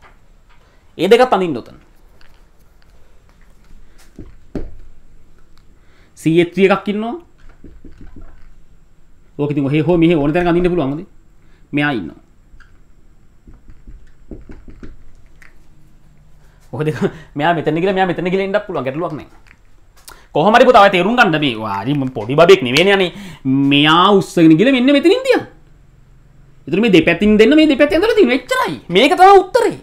ඒ දෙකත් අඳින්න උතන CH3 එකක් ඉන්නවා ඕක ඉතින් ඔහේ හෝ මෙහේ ඕන තැනක අඳින්න පුළුවන් හොඳේ මෙයා ඉන්නවා ඔක දෙක මෙයා මෙතන ගිහලා මෙයා මෙතන ගිහලා ඉන්නත් පුළුවන් ගැටලුවක් නෑ කොහමරි පුතාව තේරුම් ගන්න මේ වාරි පොඩි බබෙක් නෙවෙයි යන්නේ මෙයා උස්සගෙන ගිහලා මෙන්න මෙතනින් ඉඳියා ඉතින් මේ දෙපැතින් දෙන්න මේ දෙපැත්තෙන් ඇඳලා තියෙන එච්චරයි මේක තමයි උත්තරේ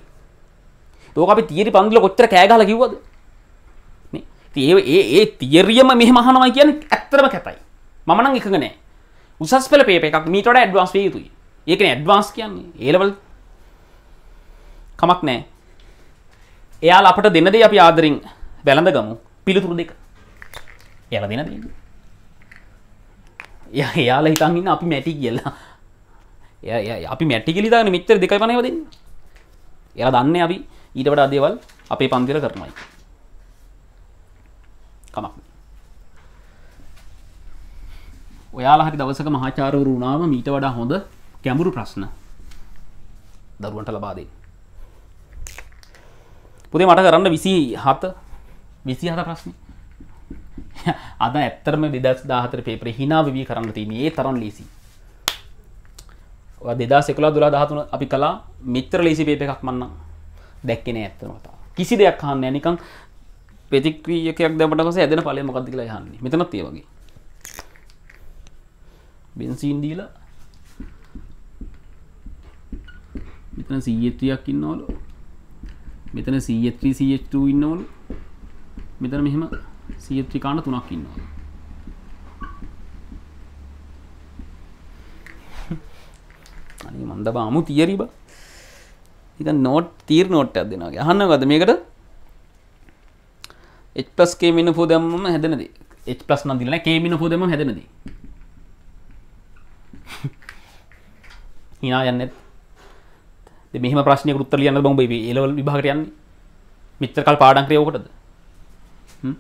තෝක අපි තියරි පන්දුල කොච්චර කෑ ගහලා කිව්වද මේ ඒ ඒ ඒ තියරියම මෙහෙම අහනවා කියන්නේ ඇත්තම කැතයි මම නම් එකඟ නෑ උසස් පෙළ පේපර් එකක් මීට වඩා ඇඩ්වාන්ස් වේ යුතුයි ඒකනේ ඇඩ්වාන්ස් කියන්නේ ඒ ලෙවල් කමක් නෑ එයාලා අපට දෙන දේ අපි ආදරෙන් වැළඳ ගමු පිළිතුරු දෙක යල දෙන ය එයාල හිතන්න අපි මැටි කියලා අපි මැටිකලි දාන මිත්තර දෙක පනයවදින් එය දන්න අපි ඊටවට අදේවල් අපේ පන්දිර කරනයි කමක් ඔයාලා හරි දවසක මහාචාරවරු වුණාම මීට වඩා හොඳ ගැඹුරු ප්‍රශ්න දරුවන්ට ලබාදේ පුදේ මට කරන්න විසි හත විසි හත ප්‍රශ්නය අද ඇත්තරම දෙදස් දාහතර පේපර හිනා වී කරන්න තිීමේ තරන් ලීසි දෙදා සෙකලා දුලා දහතුන අපි කලා මිත්‍ර ලීසි පේප එකක් මන්න දැක්කෙන ඇත්තනතා කිසි දෙයක් හන්න නිකං ප්‍රතික්‍රියකයක් දැමටස ඇදන පලේ මොකක්ද කියලා යන්න මෙතන තියවගේ බෙන්සීන්දීල මෙතන සීයත්‍රයක් ඉන්නවලු මෙතන සීයත්‍රී සීට ඉන්නවලු මෙතන මෙහෙම සිය ත්‍රිකාණ තුනක් ඉන්නවා. අනේ මන්ද බා අමු තියරි බා. නිකන් නෝට් තීර් නෝට් එකක් දෙනවා. අහන්නවද මේකට? h+ k minus 4 දැම්මම හැදෙන දේ. h+ නම් දීලා නැහැ k minus 4 දැම්මම හැදෙන දේ. hina යන්නේ. ඉතින් මෙහෙම ප්‍රශ්නයකට උත්තර ලියන්න බෑ උඹ ඒ ලෙවල් විභාගට යන්නේ. මෙච්චර කල් පාඩම් කරේ ඕකටද? හ්ම්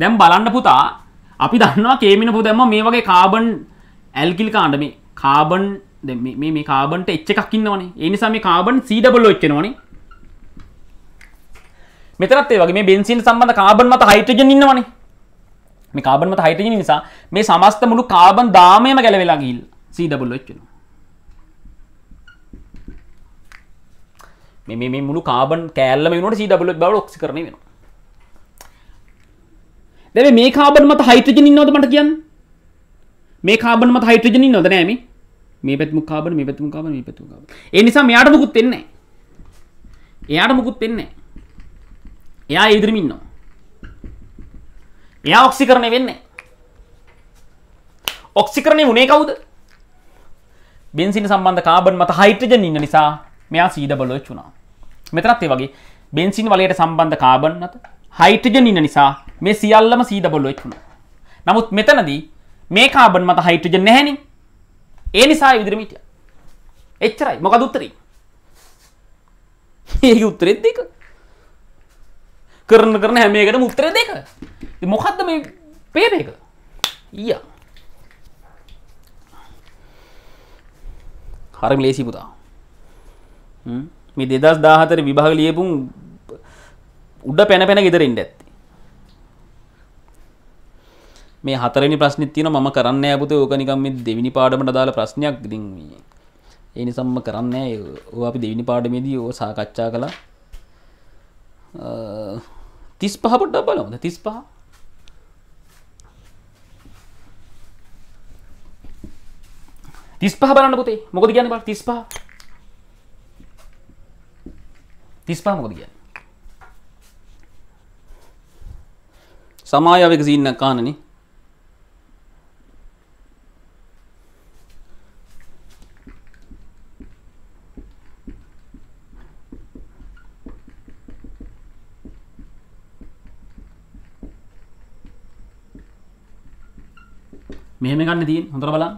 දැම් බලන්න පුතා අපි දන්නවා කේමින පුදැම මේ වගේ කාබන් ඇල්කිල් කාණ්ඩ මේ කාබන් මේ කාබන්ට එච්ච එකක්කින්නවනේ ඒනිසා මේ කාබන් සීඩබල්ල එච්චනවන මෙතරත්තේ වගේ මේ බෙන්සින් සම්බඳ කාබන් මත හයිටජ ඉන්නවන මේ කාබන් මත හයිටජ නිසා මේ සමස්ත මුළු කාබන් දාමයම ගැලවෙලා ගිල් සීඩබල්ල එච්චන මේ මුළු කාබන් කෑල්ලම වනට සීඩබල බව ඔක්සි කරන වෙනවා දැන් මේ කාබන් මත හයිඩ්‍රජන් ඉන්නවද මට කියන්න? මේ කාබන් මත හයිඩ්‍රජන් ඉන්නවද නෑ මේ? මේ පැත්තම කාබන් මේ පැත්තම කාබන් මේ පැත්තම කාබන්. ඒ නිසා මෙයාට මුකුත් වෙන්නේ නෑ. එයාට මුකුත් වෙන්නේ නෑ. එයා ඉදිරිම ඉන්නවා. එයා ඔක්සිකරණය වෙන්නේ ඔක්සිකරණය වුණේ කවුද? බෙන්සින් සම්බන්ධ කාබන් මත හයිඩ්‍රජන් ඉන්න නිසා මෙයා සීඩබල් එච් වුණා. මෙතනත් ඒ වගේ බෙන්සින් වලයට සම්බන්ධ කාබන් මත හයිඩ්‍රජන් ඉන්න නිසා මේ සියල්ලම සීඩබල් එක් වුණා. නමුත් මෙතනදී මේ කාබන් මත හයිඩ්‍රජන් නැහැ නේ. ඒ නිසා විදිහට මිටිය. එච්චරයි. මොකද උත්තරේ? ඒකේ උත්තරෙත් දෙක. කරන කරන හැම එකටම උත්තරේ දෙක. ඉතින් මොකද්ද මේ පේර එක? ඊයා. හරිම ලේසි පුතා. මේ 2014 විභාග ලියපු උඩ පැන පැන ගෙදර ඉන්න ඇත්තේ. මේ හතරනි ප්‍රශ්නි තින ම කරන්න ඇපුත ඕකනිකම් දෙවිනි පාඩමට දාල ප්‍රශ්නයක් දිින් ඒ නිසම්ම කරන්න අපි දෙවිනි පාඩමේදී ඕ සාකච්ඡා කළ තිස් පහපට බලමද තිස් පහ තිස් පහ බලන්න පුතේ මොකද කියන්න බල තිස් පහ තිස් පහ මොකද කියන්න සමායාවක සින්න කානනේ වෙනකන්න තියෙන් හොඳර බලන්න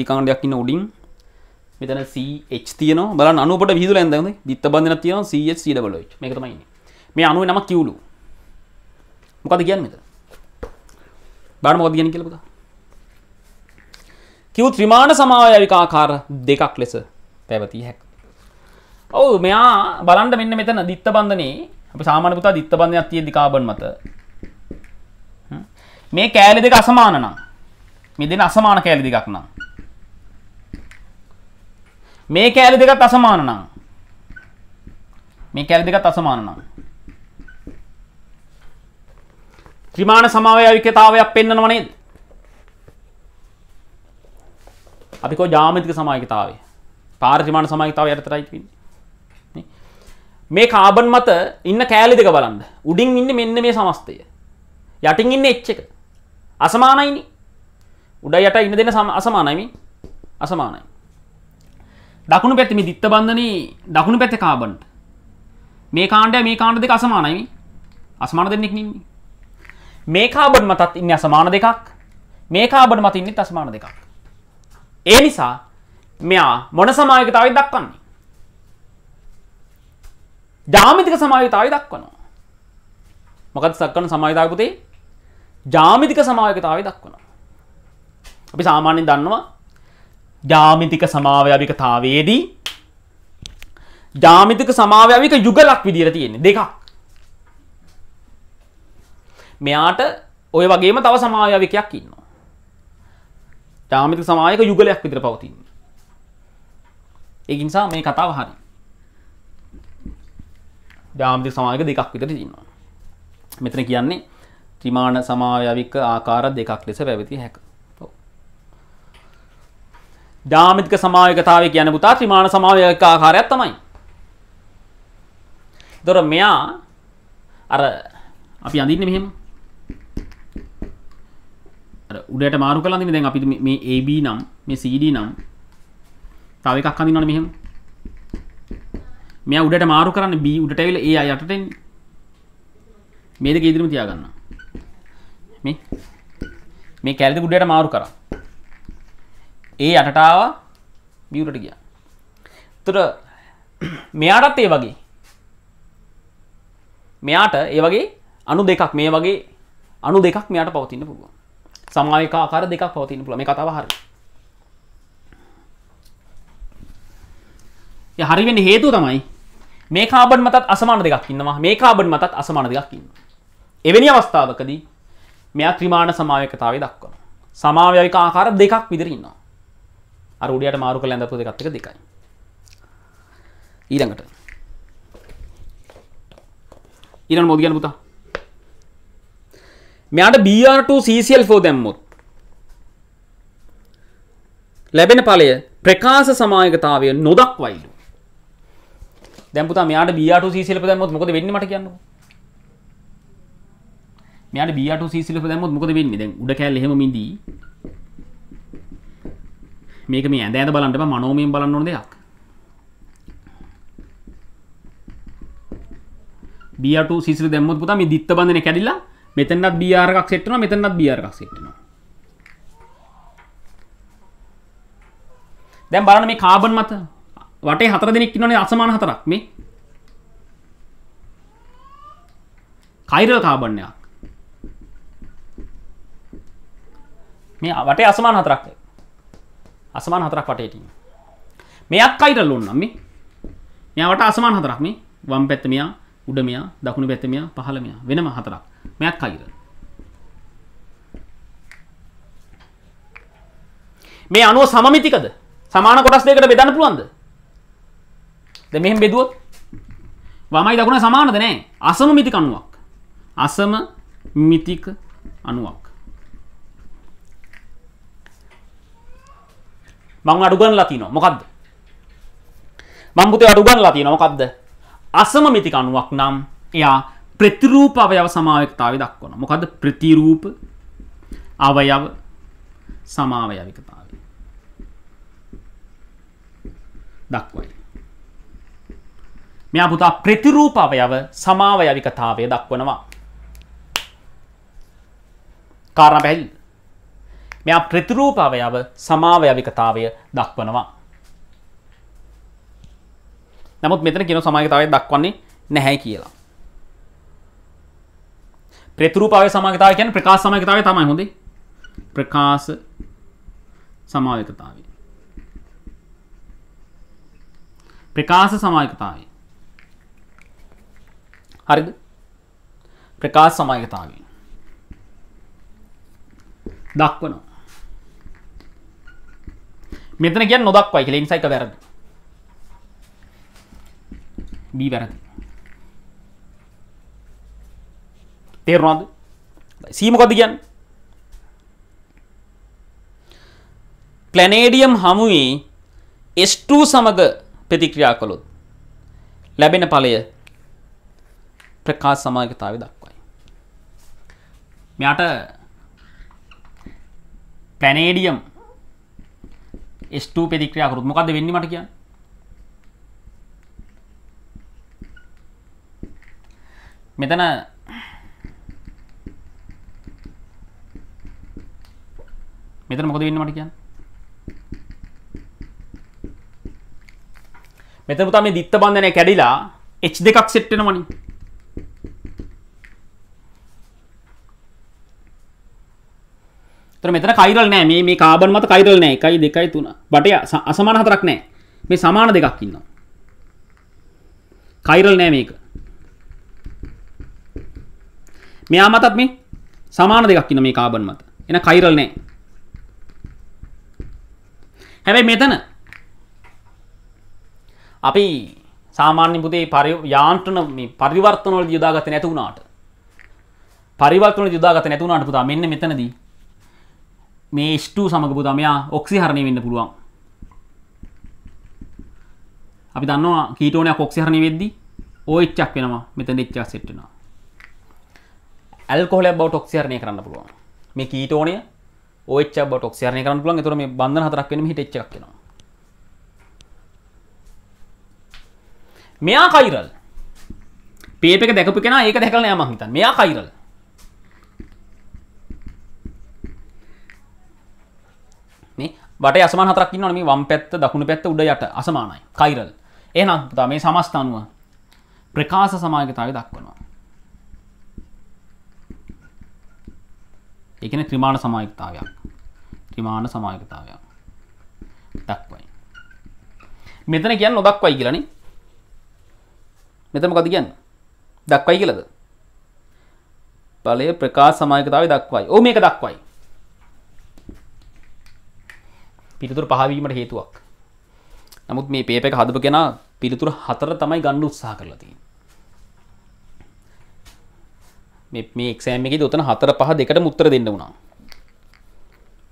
e කාණ්ඩයක් ඉන්න උඩින් මෙතන CH තියන බල අනුට විදුල ඇඳ දිත්ත බඳන තියන CH සිඩබල මේකතමයි මේ අනුව නම කිවලු මොකද කියන්න මෙත බාර මොකද ගැන කියලපුද කිව් ත්‍රිමාණ සමාවයවිකාකාර දෙකක් ලෙස පැවති හැක් ඔවු මෙයා බලන්ට මෙන්න මෙතන දිත්ත බන්ධනේ අප සාමාන්‍ය පුතා දිත්ත බන්ධනයක් තියෙද්දි කාබන් මත මේ කෑලි දෙක අසමාන නම් මේ දෙන අසමාන කෑලි දෙකක් නම් මේ කෑලි දෙකත් අසමාන නම් මේ කෑලි දෙකත් අසමාන නම් ත්‍රිමාණ සමவாயිකතාවයක් පෙන්වනව නේද අපි කෝ ජ්‍යාමිතික සමவாயිකතාවය පාර ත්‍රිමාණ සමவாயිකතාවය යටතටයි කියන්නේ මේ කාබන් මත ඉන්න කෑලි දෙක බලන්න උඩින් ඉන්න මෙන්න මේ සමස්තය යටින් ඉන්න එච්ච එක අසමානයිනි උඩ යට ඉන්න දෙන සම අසමානයිමි අසමානයි දකුණු පැත්ති මේ දිත්ත බන්ධනී දකුණු පැත්ත කාබන්ට මේ කාණ්ඩය මේ කාණ්ඩ දෙක අසමානයිමි අසමාන දෙන්නෙක් නින්නේ මේ කාබන් මතත් ඉන්න අසමාන දෙකක් මේ කාබන් මත ඉන්නත් අසමාන දෙකක් ඒ නිසා මෙයා මොන සමායකතාවයි දක්වන්නේ ජාමිතික සමාවිතාව දක්වනවා. මොකද සක්කන සමාවිතාවපුතේ ජාමිතික සමාවකතාව දක්වනවා. අපි සාමාන්‍යෙන් දන්නවා ජාමිතික සමාවයවිකතාවේදී ජාමිතික සමාවයවික යුගලක් විදිර තියෙන්නේ දෙකක්. මෙයාට ඔය වගේම තව සමායවිකයක් ඉන්නවා. ජාමිතික සමායක යුගලයක් විදිර පවතින්න. ඒනිසා මේ කතාව හරි. ජාමිතික සමායක දෙකක් විතර තියෙනවා. මෙතන කියන්නේ ත්‍රිමාණ සමායවික ආකාර දෙකක් ලෙස පැවතිය හැක. ජාමිතික සමායකතාවය කියන පුතා ත්‍රිමාණ සමායක ආකාරයක් තමයි. දොර මෙයා අර අපි අඳින්න මෙහෙම උඩට මාරු කලන්න දැන් අපි මේ AB නම් මේ CD නම් තව එකක් අඳින්නවනේ මෙහෙම මෙයා උඩට මාරු කරන්න B උඩට ඇවිල්ලා ඒ යටට එන්නේ. මේ දෙක ඉදිරියම තියාගන්න. මේ මේ කැලේ උඩට මාරු කරා. ඒ යටට ආවා B උඩට ගියා. එතකොට මෙයාටත් ඒ වගේ. මෙයාට ඒ වගේ අණු දෙකක් මේ වගේ අණු දෙකක් මෙයාට පවතින්න පුළුවන්. සමායක ආකාර දෙකක් පවතින්න පුළුවන්. මේ කතාව හරියි. හරිවෙන්න හේතුව තමයි මේ කාබන් මතත් අසමාන දෙකක් ඉන්නවා මේ කාබන් මතත් අසමාන දෙකක් ඉන්න. එවැනි අවස්ථාවකදී මෙයා ත්‍රිමාණ සමාවයකතාවය දක්වන. සමාවයක ආකාර දෙකක් විදිහට ඉන්නවා. අර උඩියට මාරු කරලා ඇඳපු දෙකත් එක දෙකයි. ඊළඟට ඊළඟ මොකද කියන්නේ පුතා? මෙයාට BR2 CCl4 දැම්මොත් ලැබෙන ඵලය ප්‍රකාශ සමායකතාවය නොදක්වයිලු. දැන් පුතා මෙයාට B2C සිලප දැම්මොත් මොකද වෙන්නේ මට කියන්නකෝ. මෙයාට B2C සිලප දැම්මොත් මොකද වෙන්නේ? දැන් උඩ කෑල්ල එහෙම මිදී. මේක මේ ඇඳ ඇඳ බලන්න බෑ මනෝමයෙන් බලන්න ඕන දෙයක්. B2 සිසිල දැම්මොත් පුතා මේ දිත්ත බඳින කැඩිලා මෙතනත් BR එකක් සෙට් වෙනවා මෙතනත් BR එකක් සෙට් වෙනවා. දැන් බලන්න මේ කාබන් මත වටේ හතර දෙනෙක් ඉන්නවනේ අසමාන හතරක් මේ කයිරල් කාබන්යක් මේ වටේ අසමාන හතරක් අසමාන හතරක් වටේ තියෙනවා. මෙයක් කයිරල් උන්නම් මේ. මෙයා වට අසමාන හතරක් මේ. වම් පැත්ත මෙයා, උඩ මෙයා, දකුණු පැත්ත මෙයා, පහළ මෙයා. වෙනම හතරක්. මෙයක් කයිරල්. මේ අණුව සමමිතිකද? සමාන කොටස් දෙකකට බෙදන්න පුළුවන්ද? ද මෙහෙම බෙදුවොත් වමයි දකුණ සමානද නෑ අසම මිතික අනුවක් අසම මිතික අනුවක් මං අඩුගන් ලතින මොකක්ද මංපුතේ අඩුගන් ලතින මොකක්ද අසම මිතික අනුවක් නම් එයා ප්‍රතිරූප අවයව සමාවයක්තාව දක්වන මොකද ප්‍රතිරූප අවයව සමාවයවිකතාව දක්වයි මෙයා පුතා ප්‍රතිරූප අවයව සමාව යවි කතාවේ දක්වනවා. කාරණා පැහැදිලි. මෙයා ප්‍රතිරූප අවයව සමාව යවි කතාවය දක්වනවා. නමුත් මෙතන කියන සමාගතාවය දක්වන්නේ නැහැ කියලා. ප්‍රතිරූපාවය සමාගතාවය කියන්නේ ප්‍රකාශ සමාගතාවය තමයි හොඳේ. ප්‍රකාශ සමායකතාවය. ප්‍රකාශ සමායකතාවය. හරිද ප්‍රකාශ සමායකතාවෙන් දක්වනවා මෙතන කිය නොදක්වයි කියල නිසයික වැරද බී වැරදි තේරුණාද සීමකොද කියන්න ප්ලනේඩියම් හමුවේ S2 සමග ප්‍රතික්‍රියා කළොත් ලැබෙන ඵලය ප්‍රකාශ සමාගතාව දක්වයි. මෙයාට පැනේඩියම් ස්ටූ පෙදික්‍රියා කරුත් මොකද වෙන්න මට කියන්න මෙතන මෙතන මොකද වෙන්න මට කියන්න මෙතන පුතා මේ දිත්ත බන්ධනය කැඩිලා H දෙකක් සෙට් වෙනවනේ තර මෙතන කයිරල් නෑ මේ මේ කාබන් මත කයිරල් නෑ එකයි දෙකයි තුන බටය අසමාන හතරක් නෑ මේ සමාන දෙකක් ඉන්නවා කයිරල් නෑ මේක මෙයා මතත් මේ සමාන දෙකක් ඉන්න මේ කාබන් මත එන කයිරල් නෑ හැබැයි මෙතන අපි සාමාන්‍ය පුතේ පරි යාන්ත්‍රණ මේ පරිවර්තන වලදී යොදාගත්තේ නැති වුණාට පරිවර්තන වලදී යොදාගත්තේ නැති වුණාට පුතා මෙන්න මෙතනදී මේ H2 සමග පුතා මෙයා ඔක්සිහරණය වෙන්න පුළුවන්. අපි දන්නවා කීටෝනයක් ඔක්සිහරණය වෙද්දී OH එකක් වෙනවා. මෙතන H එකක් සෙට් වෙනවා. ඇල්කොහොලයක් බවට ඔක්සිහරණය කරන්න පුළුවන්. මේ කීටෝනය OH එකක් බවට ඔක්සිහරණය කරන්න පුළුවන්. ඒතකොට මේ බන්ධන හතරක් වෙන මෙහිට H එකක් වෙනවා. මෙයා කයිරල්. පේප් එක දැකපු කෙනා ඒක දැකලා නෑ මං හිතන්නේ. මෙයා කයිරල්. බට අසමන් හතරක් ඉන්නවා මේ වම් පැත්ත දකුණු පැත්ත උඩ යට අසමානයි කයිරල් එහෙනම් පුතා මේ සමස්ත අණුව ප්‍රකාශ සමාගතාවය දක්වනවා ඒ කියන්නේ ත්‍රිමාණ සමායකතාවයක් ත්‍රිමාණ සමායකතාවයක් දක්වයි මෙතන කියන්නේ නොදක්වයි කියලානේ මෙතන මොකද කියන්නේ දක්වයි කියලාද ඵලය ප්‍රකාශ සමායකතාවය දක්වයි ඕ මේක දක්වයි පිළිතුර පහවීමට හේතුවක්. නමුත් මේ පේප එක හදපු කෙනා පිළිතුර හතර තමයි ගන්න උත්සාහ කරලා තියෙන්නේ. මේ මේ එක්සෑම් එකේදී උතන හතර පහ දෙකටම උත්තර දෙන්න වුණා.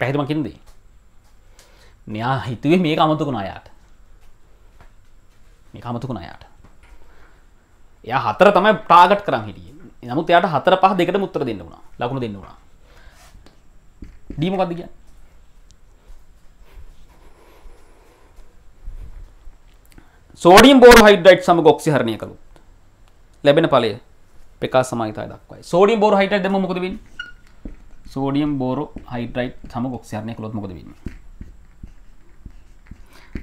පැහැදිලි මම කියන දේ. මෙයා හිතුවේ මේක අමතකුණා යාට. මේක අමතකුණා යාට. එයා හතර තමයි ටාගට් කරන් හිටියේ. නමුත් එයාට හතර පහ දෙකටම උත්තර දෙන්න වුණා. ලකුණු දෙන්න වුණා. ඩී මොකද්ද කියන්නේ? සෝඩියම් බෝරෝහයිඩ්‍රේට් සමග ඔක්සිහරණය කළොත් ලැබෙන ඵලය ප්‍රකාශ සමානතාවය දක්වයි. සෝඩියම් බෝරෝහයිඩ්‍රේට් දැම්මම මොකද වෙන්නේ? සෝඩියම් බෝරෝහයිඩ්‍රේට් සමග ඔක්සිහරණය කළොත් මොකද වෙන්නේ?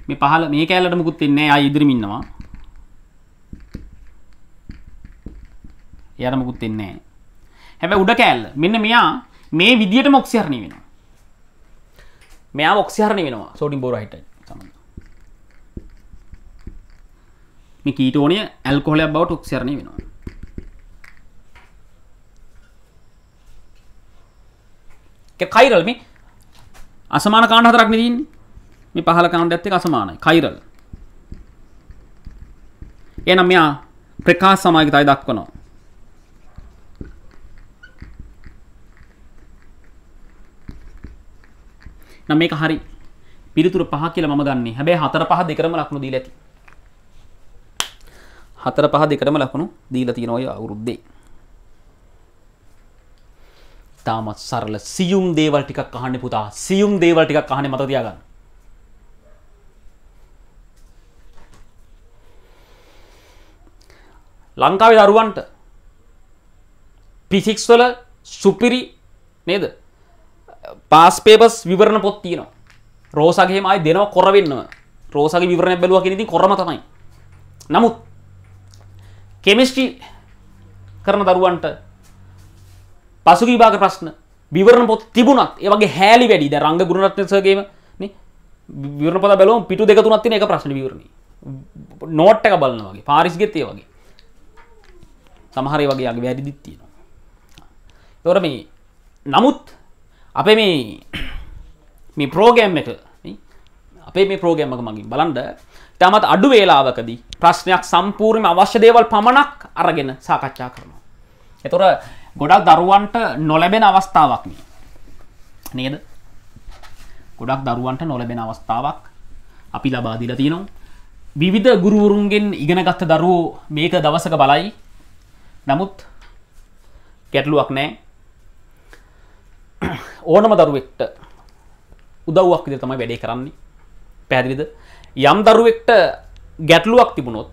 මේ පහළ මේ කැලලට මුකුත් වෙන්නේ නැහැ. ආයෙ ඉදිරියම ඉන්නවා. එයාට මුකුත් වෙන්නේ නැහැ. හැබැයි උඩ කැලල මෙන්න මෙයා මේ විදියට මොක්සිහරණය වෙනවා. මෙයා ඔක්සිහරණය වෙනවා සෝඩියම් බෝරෝහයිඩ්‍රේට් සමග. මේ කීටෝනය ඇල්කොහොලයක් බව ටොක්සරණය වෙනවා කයිරල් මේ අසමාන කාණ්ඩ හතරක් නෙදීන් මේ පහල කාණ්ඩයත් එක්ක අසමානයි කයිරල් එහෙනම් මෙයා ප්‍රකාශ සමාගිතයි දක්වනවා නම් මේක හරි පිළිතුරු පහ කියලා මම ගන්නේ හැබැයි හතර පහ දෙකම ලකුණු දීලා ඇති හතර පහ දෙකටම ලකුණු දීලා තියෙනවා ඔය අවුරුද්දේ. තාමත් සරල සියුම් දේවල් ටිකක් අහන්න පුතා. සියුම් දේවල් ටිකක් අහන්න මතක තියාගන්න. ලංකාවේ දරුවන්ට පිසික්ස් වල සුපිරි නේද? පාස් පේපර්ස් විවරණ පොත් තියෙනවා. රෝසාගේ මායි දෙනවා කොර වෙන්නම. රෝසාගේ විවරණයක් බැලුවා කියන ඉතින් කොරම තමයි. නමුත් කෙමිස්ට්‍රි කරන දරුවන්ට පසුගීභාග ප්‍රශ්න විවරණ පොත් තිබුණත් ඒවගේ හැලි වැඩි ද රංග ගුණරත්නසගේම විවරණ පොත බැලුවම පිටු දෙක තුනක් තියෙන එක ප්‍රශ්න විවරණි නෝට් එක බලනවා වගේ පාරිස්ගෙත් ඒ වගේ සමහර ඒ වගේ යගේ වැඩිදිත් තියෙනවා ඒතොර මේ නමුත් අපේ මේ මේ ප්‍රෝගෑම් එක අපේ මේ ප්‍රෝගෑම්මක මගින් බලන්ඩ තමත් අඩු වේලාවකදී ප්‍රශ්නයක් සම්පූර්ණ අවශ්‍ය දේවල් පමණක් අරගෙන සාකච්ඡා කරනවා. එතොර ගොඩක් දරුවන්ට නොලැබෙන අවස්ථාවක් නේද ගොඩක් දරුවන්ට නොලැබෙන අවස්ථාවක් අපි ලබා දීලා තියෙනවා. විවිධ ගුරුවරුන්ගෙන් ඉගෙනගත්ත දරුවෝ මේක දවසක බලයි. නමුත් ගැටලුවක් නැහැ. ඕනම දරුවෙක්ට උදව්වක් විදිහට තමයි වැඩේ කරන්නේ. පැහැදිලිද? යම් දරුවෙක්ට ගැටලුවක් තිබුණොත්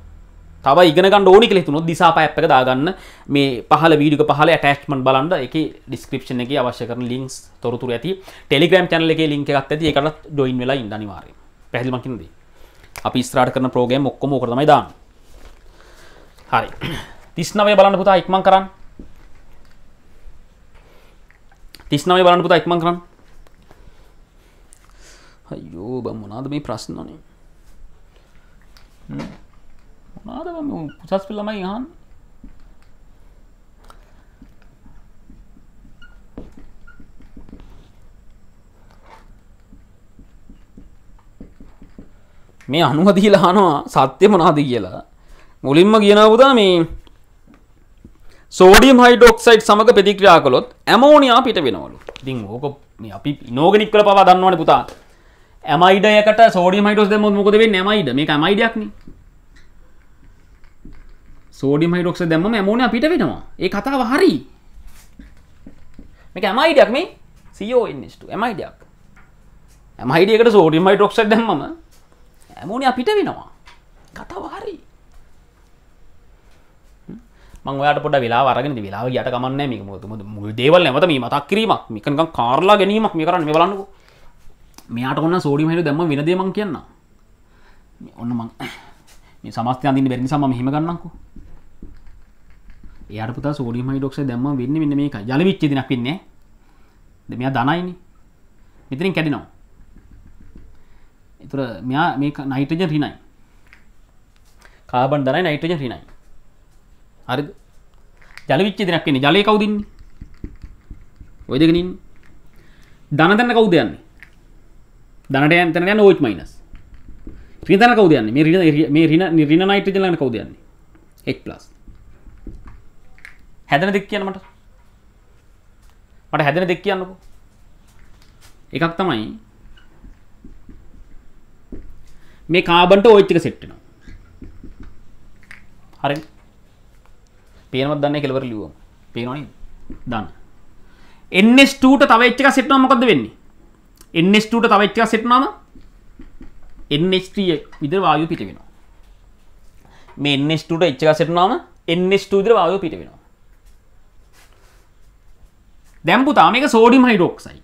තව ඉගෙනගන්න ඕනි කියලා හිතුනොත් දිසා පැප් එක දාගන්න මේ පහළ වීඩියෝ එක පහළ ඇටැච්මන්ට් බලන්න ඒකේ ඩිස්ක්‍රිප්ෂන් එකේ අවශ්‍ය කරන ලින්ක්ස් තොරතුරු ඇති ටෙලිග්‍රෑම් channel එකේ link එකක් ඇති ඒකටත් join වෙලා ඉන්න අනිවාර්යයෙන් පැහැදිලි මං කියන දේ අපි ඉස්සරහට කරන ප්‍රෝග්‍රෑම් ඔක්කොම ඕකට තමයි දාන්නේ හරි 39 බලන්න පුතා ඉක්මන් කරන්න 39 බලන්න පුතා ඉක්මන් කරන්න අයියෝ බම් මොනවාද මේ ප්‍රශ්න නේ මොනාද මම උසස් පෙළ ළමයි අහන්නේ මේ අනුව දීලා අහනවා සත්‍ය මොනවද කියලා. මුලින්ම කියනවා පුතා මේ සෝඩියම් හයිඩ්‍රොක්සයිඩ් සමග ප්‍රතික්‍රියා කළොත් ඇමෝනියා පිට වෙනවලු. ඉතින් ඕක මේ අපි ඉනෝගනික් කියලා පවා දන්නවනේ පුතා. ඇමයිඩයකට සෝඩියම් හයිඩ්‍රොක්සයිඩ් දැම්මොත් මොකද වෙන්නේ ඇමයිඩ මේක ඇමයිඩයක්නේ සෝඩියම් හයිඩ්‍රොක්සයිඩ් දැම්මම ඇමෝනියා පිට වෙනවා ඒ කතාව හරි මේක ඇමයිඩයක් මේ CONH2 ඇමයිඩයක් ඇමයිඩයකට සෝඩියම් හයිඩ්‍රොක්සයිඩ් දැම්මම ඇමෝනියා පිට වෙනවා කතාව හරි මං ඔයාට පොඩ වෙලා අරගෙන වෙලාව යට කමන්නේ මේක මොකද මුල් දේවල් නැවත මේ මතක් කිරීමක් මේක නිකන් කාර්ලා ගැනීමක් මේ කරන්නේ මේ බලන්නකෝ මෙයාට ඔන්න සෝඩිමහිර දැම වෙනදේම කියන්න ඔන්න මං මේ සමස්තය අඳන්න බැරි සම මෙහිම ගන්නකු එයට පුතා සෝඩිමයි ඩොක්ස දැම වෙන්න වෙන්න මේක ජල විච්ච දෙනක් පින්නේ දෙමයා දනයිනි මෙතරින් කැඩිනවා එතුර මෙයා මේ නයිටජ රිනයි කාබන් දනයි නයිටජ රිනයි හරි ජල විච්ච දෙනක් කියන්නේ ජලය කවුදින්නේ ඔයදගෙනින් දනදන්න කවුද යන්නේ දනට යන්තන යන ෝච් මයිනස් ්‍රීතන කවදයන්න මේ රින මේ රින නිරින නයිට්‍රජ ලන කවදයන්නේ එක් ප්ලස් හැදන දෙක් කියන්නමට මට හැදන දෙක් කියන්නකු එකක් තමයි මේ කාබන්ට ඔච්චික සෙට්ටනවා හරි පේනවත් දන්න කෙලවර ලිුව පේනයි දන්න එන්නස්ටට තවච්චක සෙට්නවා මොකද වෙන්නේ එන්නස්ට තවච්ච සිටනම එන්නස්ට විදර වායු පිට වෙනවා මේ එන්නස්ට එච්චක සිටනම එන්නස්ට විදර වායු පිට වෙනවා දැම්පුතා මේක සෝඩිම් හයිඩෝක්සයි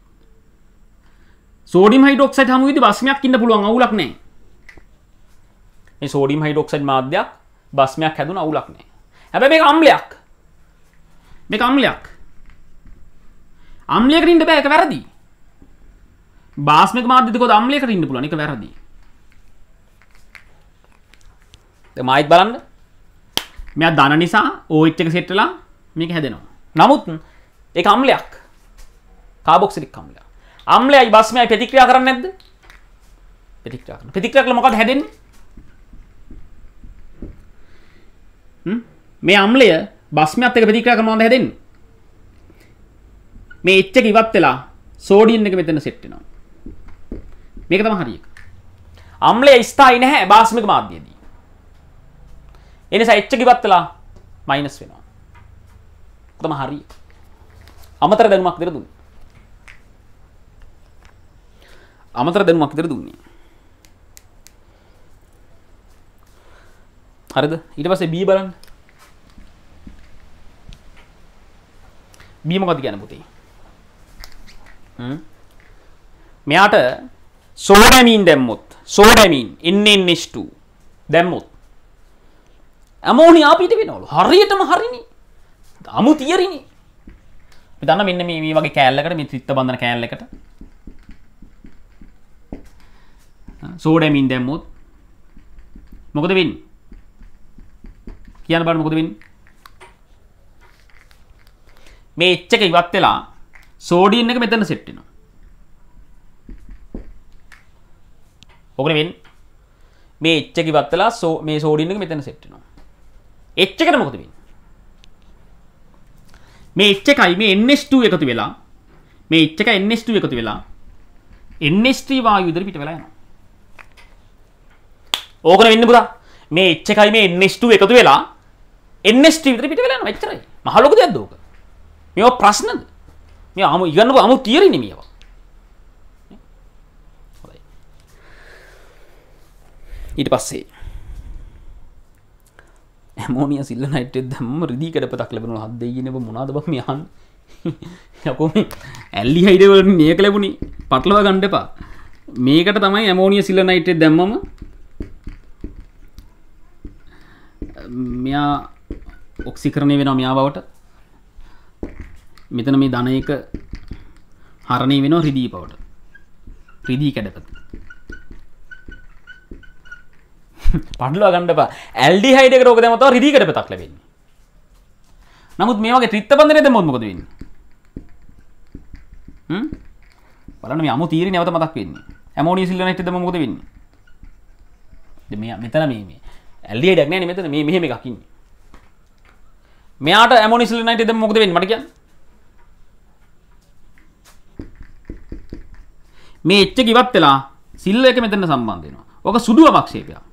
සෝඩිම් හයිඩෝක්සයි හම විදි බස්මයක් ඉන්න පුළුවන් අවුලක් නෑ මේ සෝඩිම් හයිඩෝක්සයිඩ් මාධ්‍යයක් බස්මයක් හැදුන අවුලක් නෑ හැබැ මේ අම්ලයක් මේ අම්ලයක් අම්ලයකටින්ට බෑක වැරදිී බාස්මක මාධ්‍යකො දම්ලයකට ඉන්න පුලන එක වැරදි මයිත් බලන්න මෙ දන නිසා ඕච්ච එක සෙට්ටලා මේක හැදෙනවා නමුත් ඒ අම්ලයක් කාබොක්සිරික් කම්ලය අම්ලයයි බස්මය ප්‍රතික්‍රියා කරන්න නැද්ද ප්‍රතික්‍රන ප්‍රතික්‍රල මොකක් හැදෙන් මේ අම්ලය බස්මයත් එක ප්‍රතික්‍රා කරනවාද හැදෙන් මේ එච්චක ඉවත් වෙලා සෝඩියන් එක මෙතන සෙට්ටෙනවා මේක තම හරිය අම්ලේ ස්ථායි නැහැ බාස්මික මාධ්‍යයේදී එනිසා එච්ච ගිවත් වෙලා මයිනස් වෙනවා තම හරිය අමතර දැනුමක් දෙර දුන්නේ අමතර දැනුමක් දෙර දුන්නේ හරිද ඊට පස්සේ B බලන්න B මොකද කියන්නේ පුතේ හ්ම් මෙයාට සෝඩැමීන් දැම්මොත් සෝඩැමීන් එන්නන්නේෂ්ට දැම්මොත් ඇමෝනි අපිට වෙනවලු හරියටම හරිනි අමු තියරිනි දන්න මෙන්න මේ වගේ කෑල්ලකට මේ ත්‍රිත්ත බඳන කෑල්ලකට සෝඩැමින් දැම්මුත් මොකද වෙන් කියන බට මොකද වෙන් මේ එච්චක ඉවත් වෙලා සෝඩියන් එක මෙතන සෙට්ටිනවා ඕකන වෙන් මේ එච්චකි වත්තලා සෝ මේ සෝඩින්න මෙතන සෙට්නවා එච්චකට මොකද වෙන් මේ එච්චකයි මේ එන්නස්ට එකතු වෙලා මේ එච්චක එන්නස්ට එකතු වෙලා එන්නස්ට වායු ඉදිරි පිට වෙලා යනවා ඕකන වෙන්න පුතා මේ එච්චකයි මේ එන්නස්ට එකතු වෙලා එන්නස්ට විදිර පිට වෙලා යනවා එච්චරයි මහලොකු දෙයක්ද ඕක මේවා ප්‍රශ්නද මේ අමු ඉගන්නකෝ අමු තියරි නෙමෙයිවා ඊට පස්සේ හැමෝනිය සිල්ල නයිට දම රදිී කරපතක් ලැබෙන හදදගෙන මොනාද බක් යහන් යකෝ ඇල්ලි හයිඩවල නියක ලැබුණි පටලව ගණ්ඩපා මේකට තමයි ඇමෝනිය සිල්ල නයිට් දැම්මම මෙයා ඔක්සි කරණය වෙන මෙයා බවට මෙතන මේ ධනයක හරණය වෙන රිදී පවට රිදී කැඩපති පටලුව ගණඩපා ඇල්ඩි හයිඩක රෝග දැමත රිදිකට පතක් ලබෙන නමුත් මේගේ ත්‍රිත්ත පන්දනය දැ මොත්මකද වන්න බලන යම තීර නවත මතක් වෙන්නේ ඇමෝනි සිල්ල නට ද මොද වෙන්නේ මෙ මෙතන මේ ඇල්ලිය ඩක්නෑ මෙතන මේ මෙහෙම එකකින්න මෙයාට ඇමෝනි සිල්ල නට ද මොකද වෙන්න මටක මේ එච්ච කිවත් වෙලා සිල්ල එක මෙතන සම්බන්ධයනවා ඕක සුදුව පක්ෂේපයක්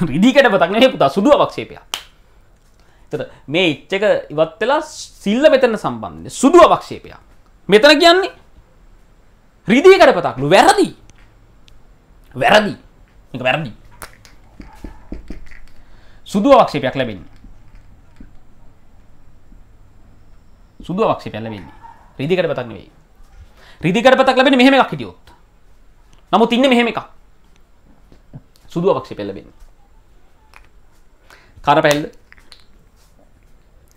රිදිකට පතක්න පුතා සුදුව වක්ෂේපයක් තර මේ ඉච්චක ඉවත් වෙලා සිල්ල මෙතන සම්බන්ධ සුදුව වක්ෂේපයක් මෙතන කියන්නේ රිදිකට පතක්ලු වැරදි වැරදි වැරදි සුදුව වක්ෂේපයක් ලැබෙන්නේ සුදුව වක්ෂේපයක් ලැබෙන්නේ රිදිකට පතක් නෙවෙයි රිදිකට පතක් ලැබෙන මෙහෙම එකක් හිටියොත් නමුත් ඉන්න මෙහෙම එකක් සුදුව වක්ෂේපයක් ලැබෙන්නේ කර පැල්ල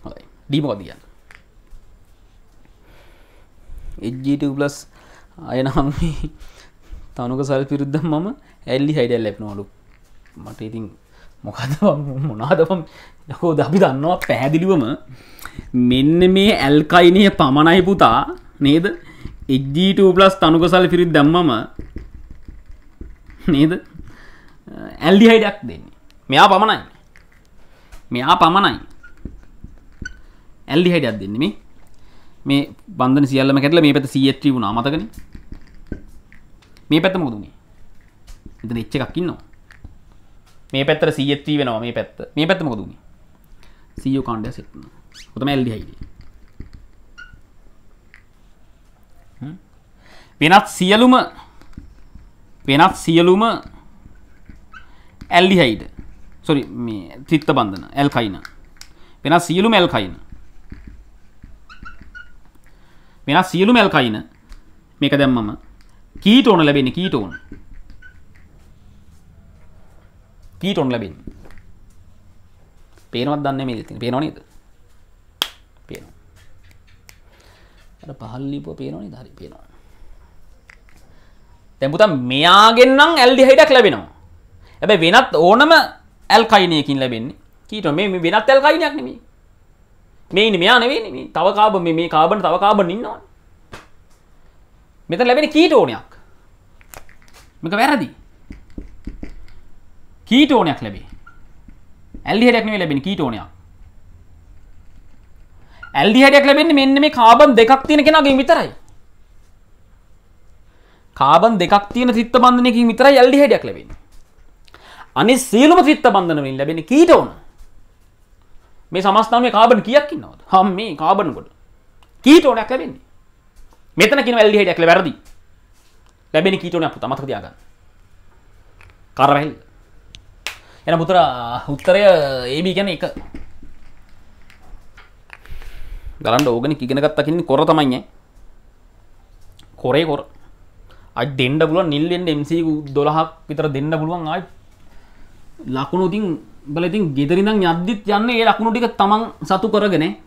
හොයි ඩීමකෝ කියන්න එජ්ජීටලස් අයනම් තනුක සල් පිරුද්ධ මම ඇල්ලි හයිඩල් ලැබ්නෝලු මට ඉතින් මොකද මොනාදපම් යකෝ දබි දන්නවා පැහැදිලිවම මෙන්න මේ ඇල්කයිනය පමණයි පුතා නේද එජ්ජීටලස් තනුක සල් පිරිත් දැම්මම නේද ඇල්ලි හයිඩක් e දෙන්නේ මෙයා පමණයි මෙයා පමණයි ඇල්ලි හැඩයක් දෙන්නෙමි මේ බන්ධන සියල්ලම කැටල මේ පැත සීත්‍රී වුණ අමතකන මේ පැත්ත මුදුනේ එතන එච්ච එකක් ඉන්නවා මේ පැත්තර සීත්‍රී වෙනවා මේ පැත්ත මේ පැත්ත මොකදුනේ සීෝ කාණ්ඩය සෙට්න කොතම ඇල්ලි හැඩය වෙනත් සියලුම වෙනත් සියලුම ඇල්ලි හයිඩ සොරි මේ තිත්ත බන්ධන ඇල්කයින වෙනස් සියලු මැල්කයින වෙනස් සියලු මැල්කයින මේක දැම්මම කීටෝන ලැබෙන කීටෝන කීටෝන් ලැබෙන පේනවත් දන්න මේ ති පේනොනේද පේන පහල්ලිප පේනොනි ධරි පේනවා තැබුතම් මෙයාගෙන්න්නම් ඇල්ඩි හයිඩක් ලැබෙනවා ඇබැ වෙනත් ඕනම ඇල්කයිනයකින් ලැබෙන්නේ කීට මේ මේ වෙනත් ඇල්කයිනයක් නෙමේ මේ නිමයා නෙවේ තව කාබ මේ කාබන තව කාබ ඉන්නවා මෙත ලැබෙන කීටෝනයක් මේක වැරදි කීටෝනයක් ලැබේ ඇල්ඩිහඩයක් නෙමෙයි ලැබෙන්නේ කීටෝනයක් ඇල්ඩිහඩයක් ලැබෙන්නේ මෙන්න මේ කාබන් දෙකක් තියෙන කෙනාගෙන් විතරයි කාබන් දෙකක් තියෙන ත්‍රිත්ව බන්ධනයකින් විතරයි ඇල්ඩිහඩයක් ලැබෙන්නේ අනි සියලුම ත්‍රිත්ත බන්ධනමින් ලැබෙන කීටවන මේ සමස්ථාවේ කාබන් කියක් ඉන්නවද හම් මේ කාබනකොට කීටෝනයක් ලැබෙන්නේ මෙතන කින වැල්ලි හේටයක් වැරදි ලැබෙන කීටෝනයක් පුතා මතක තියාගන්න කරවැහිල්ල එන පුතලා උත්තරය AB කියන්නේ එක ගලන්ඩ ඕගෙන ඉගෙන ගත්තා කියන්නේ කොර තමයි ඈ කොරේ කොර අයි දෙන්න පුළුවන් නිල් එන්න MC 12ක් විතර දෙන්න පුළුවන් ආයි ලකුණු ඉතින් බල ඉතින් ගෙදරිඳම් යද්දිත් යන්නේ ඒ ලකුණු ටික තමන් සතු කරගෙන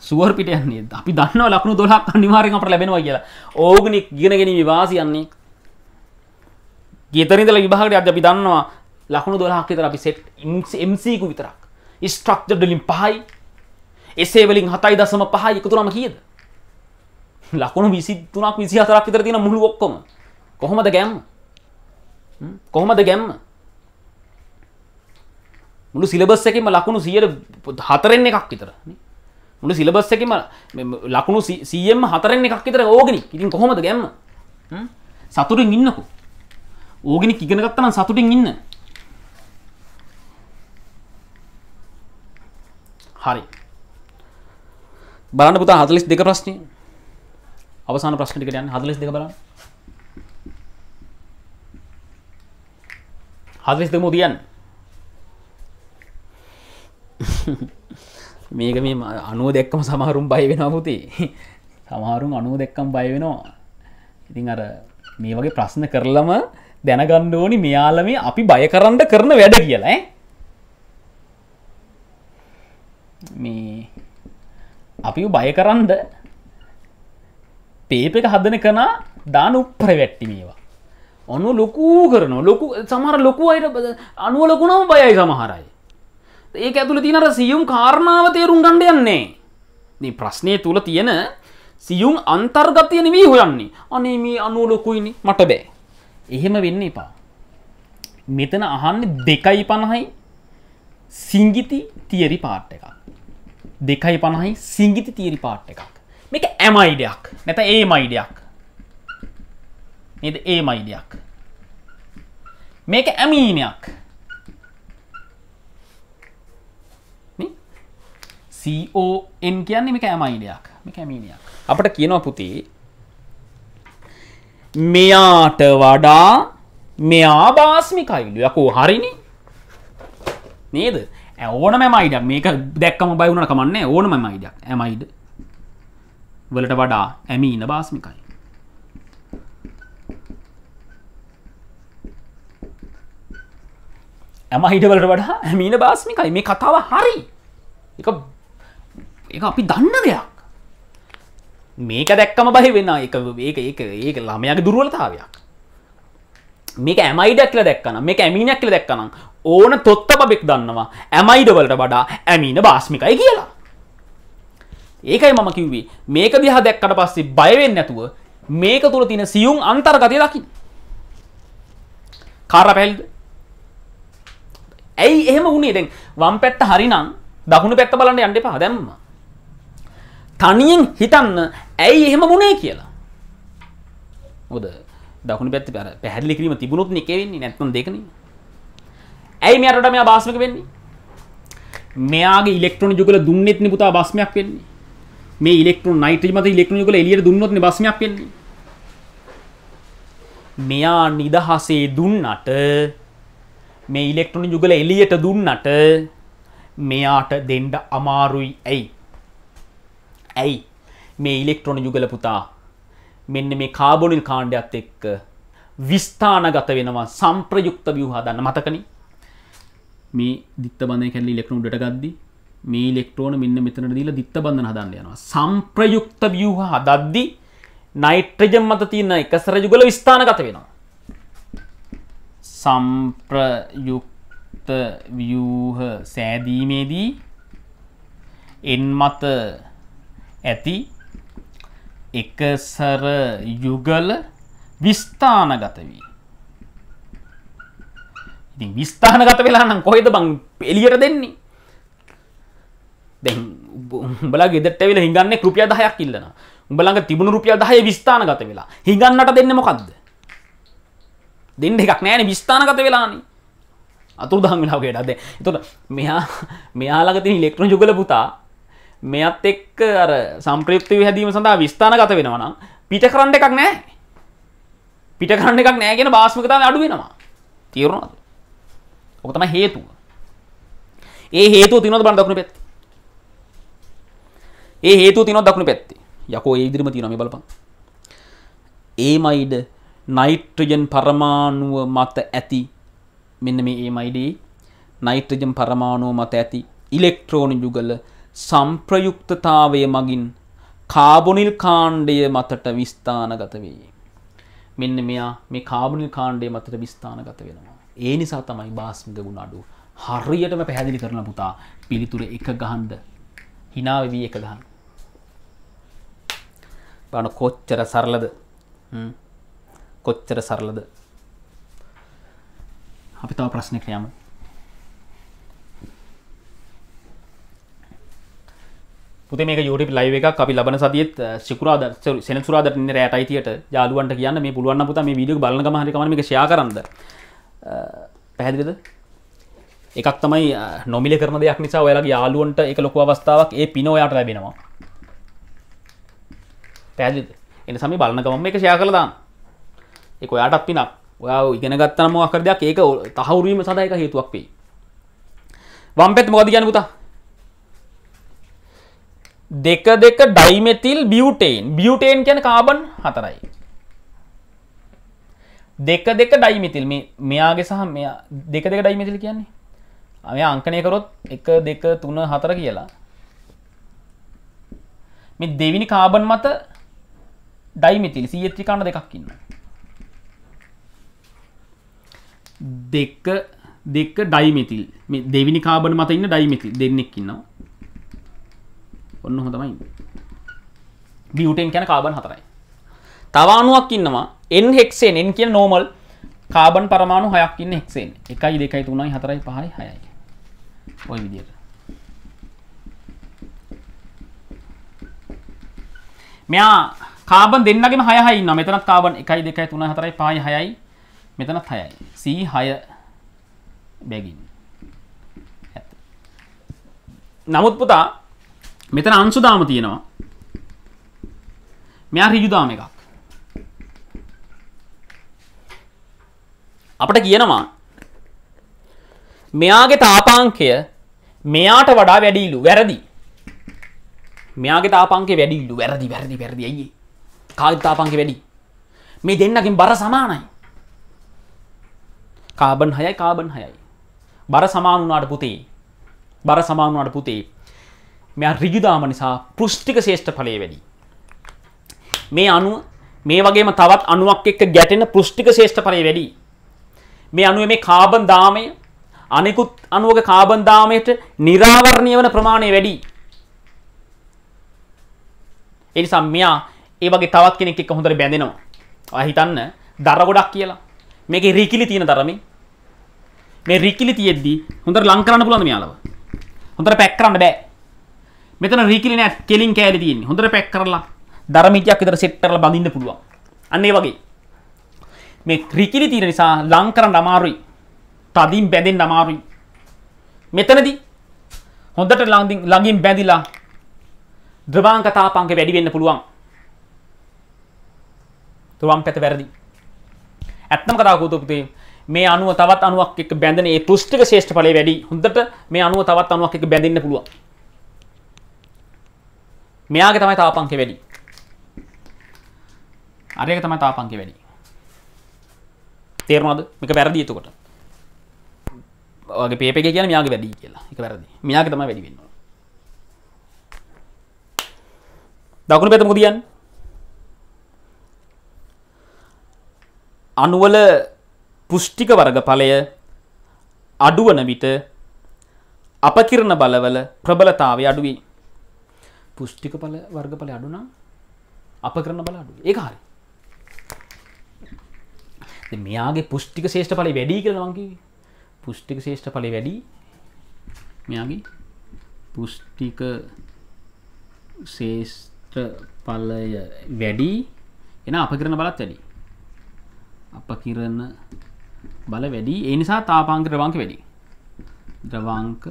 සුවර් පිට යන්නේ. අපි දන්නවා ලකුණු 12ක් අනිවාර්යෙන් අපට ලැබෙනවා කියලා. ඕගනික් ඉගෙන ගැනීම වාසියන්නේ. ගෙදරින්දලා විභාගයට යද්දී අපි දන්නවා ලකුණු 12ක් විතර අපි සෙට් MC කු විතරක්. ස්ට්‍රක්චර්ඩ් වලින් 5යි. එසේ වලින් 7.5යි එකතු කරාම කීයද? ලකුණු 23ක් 24ක් විතර තියෙන මුළු ඔක්කොම. කොහොමද ගැම්ම? කොහොමද ගැම්ම? මුළු සිලබස් එකම ලකුණු සියයට හතරෙන් එකක් විතර මුළු සිලබස් එකම ලකුණු සියම් හතරෙන් එකක් විතර ඕගෙන ඉතින් කොහොමද ගැම්ම සතුටින් ඉන්නකු ඕගෙන ඉගෙනගත්තනම් සතුටින් ඉන්න හරි බලන්න පුතා හතලිස් දෙක ප්‍රශ්නය අවසාන ප්‍රශ්නටිකට යන්න හදලිස් දෙක බලන්න හදලිස් දෙමු තියන්න මේක මේ අනුව දෙක්කම සමහරුම් බයි වෙන පුතේ සමහරුම් අනුව දෙක්කම් බය වෙනවා ඉතින් අර මේ වගේ ප්‍රශ්න කරලම දැනගණ්ඩ ඕනි මෙයාල මේ අපි බය කරන්න කරන වැඩ කියලා මේ අපි බය කරන්ද පේප එක හදන කනා දාන උප්පර වැට්ටි මේවා ඔන්නු ලොකූ කරන ලොකු සමහර ලොකු අයට අනුව ලොකුණම බයයි සමහරයි ඒක ඇතුළ තිනර සියුම් කාරණාව තේරුම් ගණ්ඩ යන්නේ. දී ප්‍රශ්නය තුළ තියෙන සියුම් අන්තර්ගතය නෙවී හොයන්නේ අනේ මේ අනුවලොකුයිනි මට බෑ. එහෙම වෙන්න එපා. මෙතන අහන්න දෙකයි පණහයි සිංගිති තියරි පාට් එකක්. දෙකයි පණහයි සිංගිති තියරි පාට් එකක්. මේක ඇමයිඩයක් නැත ඒ මයිඩයක්. නද ඒ මයිඩයක්. මේක ඇමීනයක්. සෝන් කියන්නේ මේ කෑමයිඩයක් මේ කැමීනයක් අපට කියනවා පුතේ මෙයාට වඩා මෙයා බාස්මිකයිලු යකෝ හරිනි නේද ඇවන මයිඩ මේක දැක්කම බයවුණ කමන්න ඕන මයිඩ ඇමයිඩ වලට වඩා ඇමීන බාස්මිකයි ඇමහිට වලට වඩා ඇමීන බාස්මිකයි මේ කතාව හරි එක එක අපි දන්න දෙයක් මේක දැක්කම බහි වෙන්න එක ඒක ඒක ඒක ළමයගේ දුරුවලතාවයක් මේක ඇමයිඩක්ල දැක්කන මේ ඇමිනැක්ල දැක්කනම් ඕන තොත්ත බෙක් දන්නවා ඇමයිඩවලට වඩා ඇමීන බාස්මිකයි කියලා ඒකයි මම කිව්වේ මේක දිහ දැක්කට පස්සේ බයවෙන්න නැතුව මේක තුළ තින සියුම් අන්තර්ගතය දකිින් කාරපැල්ද ඇයි එහෙම වුණේ දැන් වම් පැත්ත හරිනම් දකුණු පැත්ත බලන්න යන්න එපා දැම්මා තනියෙන් හිතන්න ඇයි එහෙම වුණේ කියලා හොද දකුණ පැත් පර පැහැදිලි කිරීම තිබුණුත් නිකවෙන්නේ නැත්තම් දෙකන ඇයි මෙයාට මෙයා බාස්මක වෙන්නේ මෙයාගේ ඉලෙක්ට්‍රොන යුගල දුන්නෙත් නිපුතා බස්මයක් වෙන්නේ මේ ඉලෙක්ට්‍රොන නයිට්‍රජන් මත ඉලෙක්ට්‍රොන යුගල එළියට දුන්නොත් නේ බස්මයක් වෙන්නේ මෙයා නිදහසේ දුන්නට මේ ඉලෙක්ට්‍රොන යුගල එළියට දුන්නට මෙයාට දෙන්න අමාරුයි ඇයි ඇයි මේ ඉලෙක්ට්‍රොන යුගල පුතා මෙන්න මේ කාබොනිල් කාණ්ඩයක්ත් එක්ක විස්ථානගත වෙනවා සම්ප්‍රයුක්ත වියහා දන්න මතකන මේ දිත්ත බඳ කැල ඉලෙක්ට්‍රොන් ඩට ගද්දි මේ ඉලෙක්ට්‍රෝන මෙන්න මෙතන දීලා දිත්ත බඳ හදන්න යනවා සම්ප්‍රයුක්ත වියහ හදද්දි නයිට්‍රජම් මත තියන්න එකසර යුගල විස්ථානගත වෙනවා සම්ප්‍රයුක්ත වියූහ සෑදීමේදී එන් මත ඇති එකසර යුගල විස්ථානගත වී. ඉතින් විස්ථානගත වෙලා නම් කොහෙද බං එළියට දෙන්නේ? දැන් උඹලා ගෙදරට ඇවිල්ලා හිඟන්නේ රුපියල් 10ක් ඉල්ලන. උඹලඟ තිබුණු රුපියල් 10 විස්ථානගත වෙලා. හිඟන්නට දෙන්නේ මොකද්ද? දෙන්න එකක් නෑනේ විස්ථානගත වෙලානේ. අතුරුදහන් වෙලා වගේ ඩද. එතකොට මෙයා මෙයාලග තියෙන ඉලෙක්ට්‍රෝන යුගල පුතා මෙයත් එක්ක අර සම්ප්‍රයුක්ති විහැදීම සඳහා විස්ථාන ගත වෙනවා නම් පිට කරන්න එකක් නැහැ. පිට කරන්න එකක් නැහැ කියන බාස්මකතාවය අඩු වෙනවා. තේරුණාද? ඔක තමයි හේතුව. ඒ හේතුව තියෙනවද බලන්න දකුණු පැත්තේ? ඒ හේතුව තියෙනවද දකුණු පැත්තේ? යකෝ ඒ ඉදිරියම තියෙනවා මේ බලපන්. ඒමයිඩ් නයිට්‍රජන් පරමාණුව මත ඇති මෙන්න මේ ඒමයිඩේ නයිට්‍රජන් පරමාණුව මත ඇති ඉලෙක්ට්‍රෝන යුගල සම්ප්‍රයුක්තතාවය මගින් කාබොනිල් කාණ්ඩය මතට විස්ථානගත වේ. මෙන්න මෙයා මේ කාබනිල් කාණ්ඩය මතට විස්ථානගත වෙනවා. ඒ නිසා තමයි බාස්මික ගුණ අඩු හරියටම පැහැදිලි කරන පුතා පිළිතුර එක ගහන්ද හිනාවවී එක ගහන්න. බන කොච්චර සරලද කොච්චර සරලද අපි තව ප්‍රශ්නයක් යමු පුතේ මේ යුටි ලයිව එක අපි ලබන සතියත් සිකරාද සෙනසුරාද රෑට අයිතියට යාලුවන්ට කියන්න මේ පුළුවන් පුතා මේ වීඩියෝ බලන මහරිකම එක ෂයා කරන්න පැහැදිලිද එකක් තමයි නොමිල කරන දෙයක් නිසා ඔයාලගේ යාලුවන්ට එක ලොකු අවස්ථාවක් ඒ පිනෝයාට ලැබෙනවා පැදිද එන සමි බලන ගමම එක ෂයා කරලාදාන්න එක ඔයාටත් පිනක් ඔයා ඉගෙන ගත්තනම අකර දෙයක් ඒක තහවරීම සඳහයක හේතුවක් පේ වම්පෙත් මොද ගැන පුතා දෙක දෙක ඩයිමෙතිල් බියුටේන් බියුටේන් කියන කාබන් හතරයි දෙක දෙක ඩයිමිතිල් මේ මෙයාගේ සහ මෙයා දෙක දෙක ඩයිමිතිල් කියන්නේ අය අංකනය කරොත් එක දෙක තුන හතර කියලා මේ දෙවිනි කාබන් මත ඩයිමිතිල් සීත්‍රි කාණ දෙකක් ඉන්න දෙක දෙක ඩයිමිතිල් මේ දෙවිනි කාබන් මත ඉන්න ඩයිමිතිල් දෙන්නෙක් ඉන්නවා ඔන්න හොතමයි බියටෙන් කියන කාබන් හතරයි තවානුවක් ඉන්නවා එන් හෙක්සෙන් එන් කිය නෝමල් කාබන් පරමාණු හයක් ඉන්න හෙක්සෙන් එකයි දෙකයි තුනයි හතරයි පහයි හයයි ඔය විදියට මෙයා කාබන් දෙන්නගෙන හය හයි ඉන්න මෙතනත් කාබන් එකයි දෙකයි තුනයි හතරයි පහයි හයයි මෙතනත් හයයි සී හය බැගින් නමුත් පුතා මෙතන අංශුදාම තියෙනවා මෙයා රිජුදාම එකක් අපට කියනවා මෙයාගේ තාපාංකය මෙයාට වඩා වැඩිලු වැරදි මෙයාගේ තාපංකේ වැඩිලු වැරදි වැරදි වැරදි අයියේ කාගේ තාපංකේ වැඩි මේ දෙන්නගෙන් බර සමානයි කාබන් 6යි කාබන් 6යි බර සමාන වුණාට පුතේ බර සමාන වුණාට පුතේ මෙයා රිගිදාම නිසා පෘෂ්ටික ශේෂ්ඨ ඵලය වැඩි. මේ අණුව මේ වගේම තවත් අණුවක් එක්ක ගැටෙන පෘෂ්ටික ශේෂ්ඨ ඵලය වැඩි. මේ අණුවේ මේ කාබන් දාමය අනිකුත් අණුවක කාබන් දාමයට निराවරණය වෙන ප්‍රමාණය වැඩි. ඒ නිසා මෙයා ඒ වගේ තවත් කෙනෙක් එක්ක හොඳට බැඳෙනවා. ඔයා හිතන්න දර ගොඩක් කියලා. මේකේ රිකිලි තියෙන දරමේ. මේ රිකිලි තියෙද්දි හොඳට ලං කරන්න පුළුවන් මෙයාලව. හොඳට පැක් කරන්න බෑ. මෙතන රීකිලි නැත් කෙලින් කෑලි තියෙන්නේ. හොඳට පැක් කරලා දරමිටියක් විතර සෙට් කරලා බඳින්න පුළුවන්. අන්න ඒ වගේ. මේ රීකිලි තියෙන නිසා ලං කරන්න අමාරුයි. තදින් බැඳෙන්න අමාරුයි. මෙතනදී හොඳට ළඟින් ළඟින් බැඳිලා ද්‍රවාංක තාපාංක වැඩි වෙන්න පුළුවන්. තුවම් පැත වැරදි. ඇත්තම කතාව කෝත පුතේ මේ අණුව තවත් අණුවක් එක්ක බැඳෙන ඒ පුෂ්ටික ශේෂ්ඨ ඵලය වැඩි. හොඳට මේ අණුව තවත් අණුවක් එක්ක බැඳෙන්න පුළුවන්. මෙයාගේ තමයි තාපංකේ වැඩි. අර එක තමයි තාපංකේ වැඩි. තේරුණාද? මේක වැරදි එතකොට. ඔයගේ පේපර් එකේ කියන්නේ මෙයාගේ වැඩි කියලා. ඒක වැරදි. මෙයාගේ තමයි වැඩි වෙන්නේ. දකුණු පැත්ත මොකද කියන්නේ? අණුවල පුෂ්ටික වර්ග ඵලය අඩුවන විට අපකිරණ බලවල ප්‍රබලතාවය අඩුවේ. පුෂ්ටික පල වර්ගඵල අඩුනම් අප කරන බල අඩු ඒ හරි මෙයාගේ පුෂ්ටික ශේෂ්ඨ පලි වැඩි කරනවගේ පුෂ්ටික ශේෂ්ඨ පලි වැඩි මෙයාගේ පුෂ්ටික ශේෂ්ඨ පලය වැඩි එන අප කරන බලත් වැඩි අප කිරන බල වැඩි ඒ නිසා තාපාංක ද්‍රවාංක වැඩි ද්‍රවාංක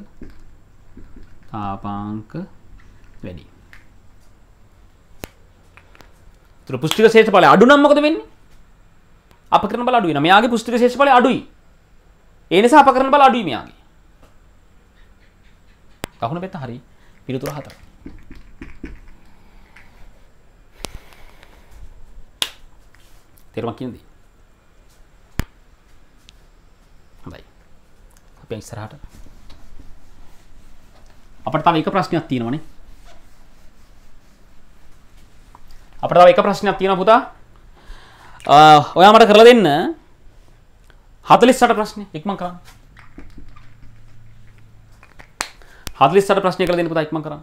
තාපාංක වැඩි තුර පුස්තික ශේෂඵලය අඩු නම් මොකද වෙන්නේ? අපකරණ බල අඩු වෙනවා. මෙයාගේ පුස්තික ශේෂඵලය අඩුයි. ඒ නිසා අපකරණ බල අඩුයි මෙයාගේ. කකුණ පෙත්ත හරි. පිළිතුර හතක්. තේරුමක් කියන්නේ. හොඳයි. අපි ඉස්සරහට අපට තව එක ප්‍රශ්නයක් තියෙනවානේ. අපට එක ප්‍රශ්නයක් තියෙන පුතා ඔයා මට කරලා දෙන්න හතලිස්සට ප්‍රශ්නය ඉක්මන් කරන්න හතලිස්සට ප්‍රශ්නය කර දෙන්න පුතා ඉක්මන් කරන්න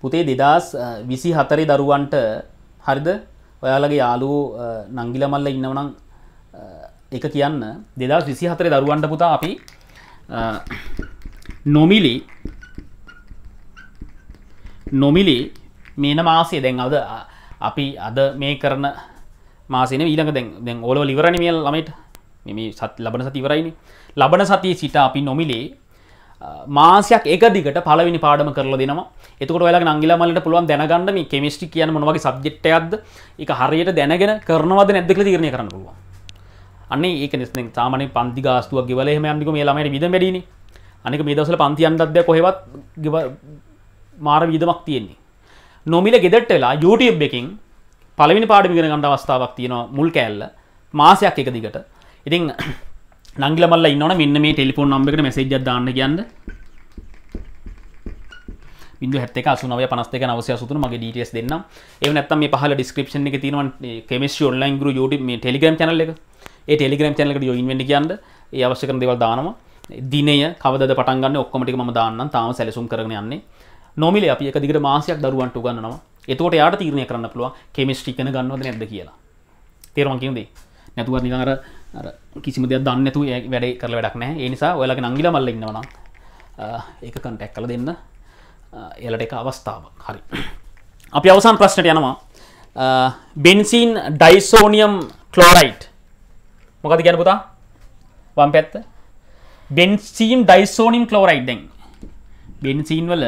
පුතේ දෙදස් විසි හතරි දරුවන්ට හරිද ඔයාලගේ යාලු නංගිල මල්ල ඉන්නවනම් එක කියන්න දෙදස් විසි හතරි දරුවන්ට පුතා අපි නොමිලි නොමිලි මේන මාසේ දැන් අද අපි අද මේ කරන මාසන ඊළඟ දැන් ඕලෝ ලිවරණ මේ ළමට මෙම සත් ලබන සතිවරයිනි ලබන සතිය සිට අපි නොමිලේ මාසයක් එක දිගට පලවිනි පාඩම කරල දෙනවා එතකට වෙලා නංගිලමලට පුළුවන් දැනගන්න මේ කෙමිස්ටි කියන මොනවගේ සබ්ජෙක්්ටයක්ද එක හරියට දැනගෙන කරනවද නැද්දක තිරණය කරන්න පුළුවන් අන්නේ ඒක නිස්න සාමන පන්ති ගාස්තුවක් ගවලහම අන්ික මේ ළමයට විද වැඩිනි අනික මේ දවසල පන්තියන්දත්ද කොහෙවත් මාර විදමක් තියෙන්නේ නොමිල ගෙදට වෙලා YouTube එකින් පළවිනි පාඩමිගෙන ගණඩ අවස්ථාවක් තියෙනවා මුල් කෑල්ල මාසයක් එක දිගට ඉතින් නංගලමල්ල ඉන්න මෙන්න මේ ටෙලිෆෝන් නම්බෙකට මෙසේජ දාන්න ගන්න හැත්තක සුනාව පනස්ක නවසය සුතු මගේ ඩටස් දෙන්න එව නැත්තම මේ පහල ඩිස්ක්‍රපෂන එක තිනවන් කෙමස් ොල්ලයින් ගරු යුටම මේ ටෙලිගම් චනල එක ඒ ටෙලිගම් චනලකට යොයින්වෙන්න කියන්න ඒ අවශ්‍යකන දෙවල් දානවා දිනය කවද පටන්ගන්න ඔක්කොමටි ම දාන්න තාම සැලසුම් කරන යන්නේ නොමිල අපි එක දිගට මාසයක් දරුවන්ට ගන්නවා එතකොට යාට තීරණය කරන්න පුළුව කෙමිස්ටිකන ගන්නවද නැද කියලා තේරවන් කියදේ නැතුව නිකාර කිසිම දෙයක් දන්නතු වැඩ කර වැඩක් නෑ ඒනිසා ඔයලක නංගිල මල්ල ඉන්නවන ඒක කන්ටැක් කල දෙන්න එලට එක අවස්ථාව හරි අපි අවසන් ප්‍රශ්නට යනවා බෙන්සිීන් ඩයිසෝනියම් කලෝරයිට් මොකද ගැන පුතා වම් පැත්ත බෙන්සීම් ඩයිසෝනිම් කලෝරයිඩ්ඩෙන් බෙන්සිීන් වල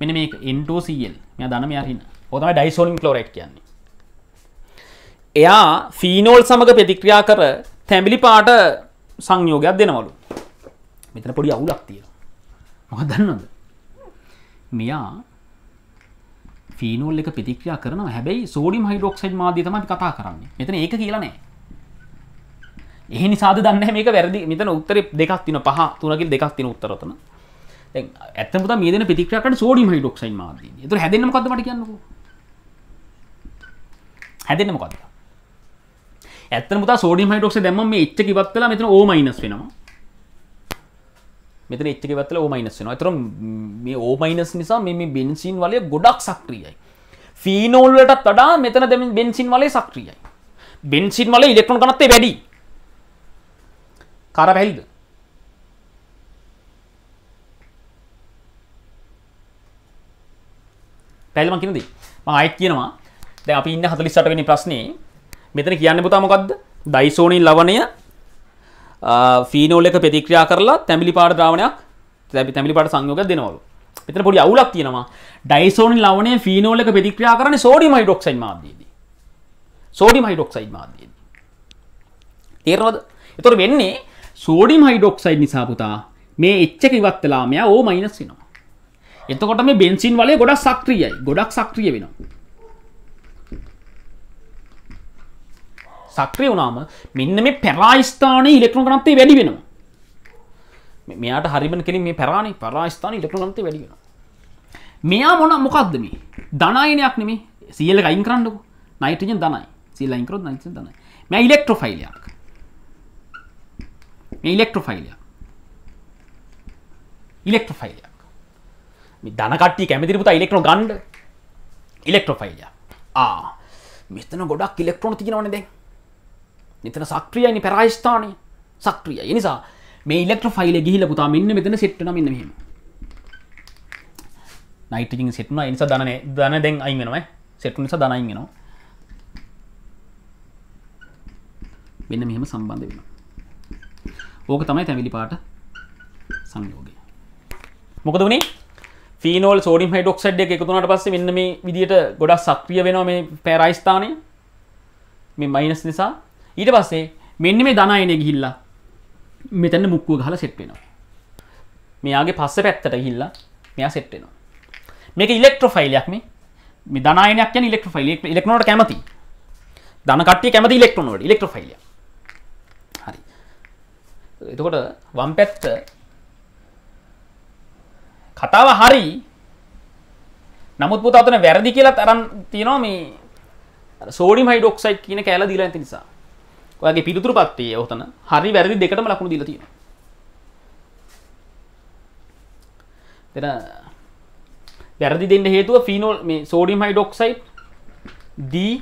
මෙන මේ එන්ටෝසිල් මෙ දන මෙයාහින්න හොතම ඩයිසෝලින් කලෝරෙක් කියන්නේ එයා ෆීනෝල් සමඟ ප්‍රතික්‍රියා කර තැබිලි පාට සංයෝගයක් දෙනවලු මෙතන පොඩි අවුලක් තිය මොහ දන්නද මෙයා ෆීනෝල් එක ප්‍රතික්‍රියා කරන හැබැයි සෝඩිම් හයිඩෝක්සයිඩ් මාධ්‍ය තමයි කතා කරන්නේ. මෙතන ඒක කියලා නෑ. ඒ නිසාද දන්නේ මේක වැරදි. මෙතන උත්තරේ දෙකක් තියෙනවා. පහ තුනකින් දෙකක් තියෙන උත්තර උතන. ඇත්තමත මේදන පිතික්‍රකට සෝඩිම හිඩොක්සයි මාද තුර හැදන කොදමට කියන්නක හැදන්න මොකක්ද ඇත්තමත සෝඩි හයිඩොක්ස දැම මේ එච්ච කිවත්වල මෙතන ඕමයිනස් වෙනවා මෙතන එච්ච කිවත්වල ඕමයිනස් වෙනවා අතර මේ ඕමයිනස් නිසා මේ බෙන්සින් වලය ගොඩක් සක්්‍රියයි ෆීනෝල්ලටත් වඩා මෙතන දෙම බෙන්සින් වලේ සක්්‍රියයි බෙන්සින් වල ඉලෙක්ට්‍රොන් කනත්තේ වැඩි කර පැල්ද පැල්ම කිනද ම අයිත් කියනවා දැ අපි ඉන්න හතලිස්සටවෙනි ප්‍රශ්නේ මෙතන කියන්න පුතාමොකක්ද දයිසෝනින් ලවනය ෆීනෝල් එක පෙතික්‍රියා කරලා තැමිලි පාට ද්‍රාවණයක් තැබි තැමිලි පාට සංයෝග දෙනවලු මෙතන පොඩි අවුලක් තියෙනවා ඩයිසෝනින් ලවණය ෆීනෝල් එක ප්‍රතික්‍රියා කරන්නේ සෝඩියම් හයිඩ්‍රොක්සයිඩ් මාධ්‍යයේදී සෝඩියම් හයිඩ්‍රොක්සයිඩ් මාධ්‍යයේදී තේරෙනවද එතකොට වෙන්නේ සෝඩියම් හයිඩ්‍රොක්සයිඩ් නිසා පුතා මේ එච් එක ඉවත් වෙලා මෙයා O- වෙනවා එතකොට මේ බෙන්සින් වලේ ගොඩක් සක්‍රියයි ගොඩක් සක්‍රිය වෙනවා සක්‍රිය වුණාම මෙන්න මේ පැරායිස්ථානයේ ඉලෙක්ට්‍රෝන ගණන්තේ වැඩි වෙනවා මෙයාට හරිම කෙලින් මේ පැරානේ පැරායිස්ථානයේ ඉලෙක්ට්‍රෝන ගණන්තේ වැඩි වෙනවා මෙයා මොන මොකද්ද මේ ධනායනයක් නෙමෙයි සියල් එක අයින් කරන්නකෝ නයිට්‍රජන් ධනයි සියල් අයින් කරොත් නයිට්‍රජන් ධනයි මෙයා ඉලෙක්ට්‍රෝෆයිලයක් මේ ඉලෙක්ට්‍රෝෆයිලයක් ඉලෙක්ට්‍රෝෆයිලයක් දනකට කැමතිරපුත ඉලෙක්ට්‍රෝ ගන්ඩ ඉලෙක්ට්‍රෝෆයිල්ය ආ මෙතන ගොඩක් ඉලෙක්ට්‍රෝන තිනවනද නිතන සක්්‍රියනි පැරයිස්ථානය සක්්‍රිය එනිසා මේ ඉලෙක්ට්‍ර ෆයිල ගිහිල පුතා මෙන්න මෙතන සෙට්න මෙන්න හීම නයිටකින් සිටන ඉනිසා දනය දන දැන් අයිගෙනවයි සෙට්ු නිසා දනයිගෙනවා මෙන්න මෙහෙම සම්බන්ධ වෙන ඕක තමයි තැවිලි පාට සංයෝගය මොකද වනේ ෆීනෝල් සෝඩිම් හයිඩොක්සයිඩ් එක එකතුනට පස්සේ මෙන්න මේ විදිහට ගොඩක් සක්‍රිය වෙනවා මේ පැරයි ස්ථානය මේ මයිනස් නිසා ඊට පස්සේ මෙන්න මේ ධනයනේ ගිහිල්ලා මෙතන මුක්කුව ගහලා සෙට් වෙනවා මෙයාගේ පස්ස පැත්තට ගිහිල්ලා මෙයා සෙට් වෙනවා මේක ඉලෙක්ට්‍රොෆයිලයක් මේ මේ ධනයනයක් කියන්නේ ඉලෙක්ට්‍රොෆයිල ඉලෙක්ට්‍රෝනට කැමති ධන කට්ටිය කැමති ඉලෙක්ට්‍රෝන වලට ඉලෙක්ට්‍රොෆයිලිය හරි එතකොට වම් පැත්ත කතාව හරි නමුත් පුතා අතන වැරදි කියලා තරම් තියෙනවා මේ සෝඩියම් හයිඩ්‍රොක්සයිඩ් කියන කෑල්ල දීලා නැති නිසා. ඔයාගේ පිළිතුරු පත්තියේ ඔතන හරි වැරදි දෙකටම ලකුණු දීලා තියෙනවා. එතන වැරදි දෙන්න හේතුව ෆීනෝල් මේ සෝඩියම් හයිඩ්‍රොක්සයිඩ් දී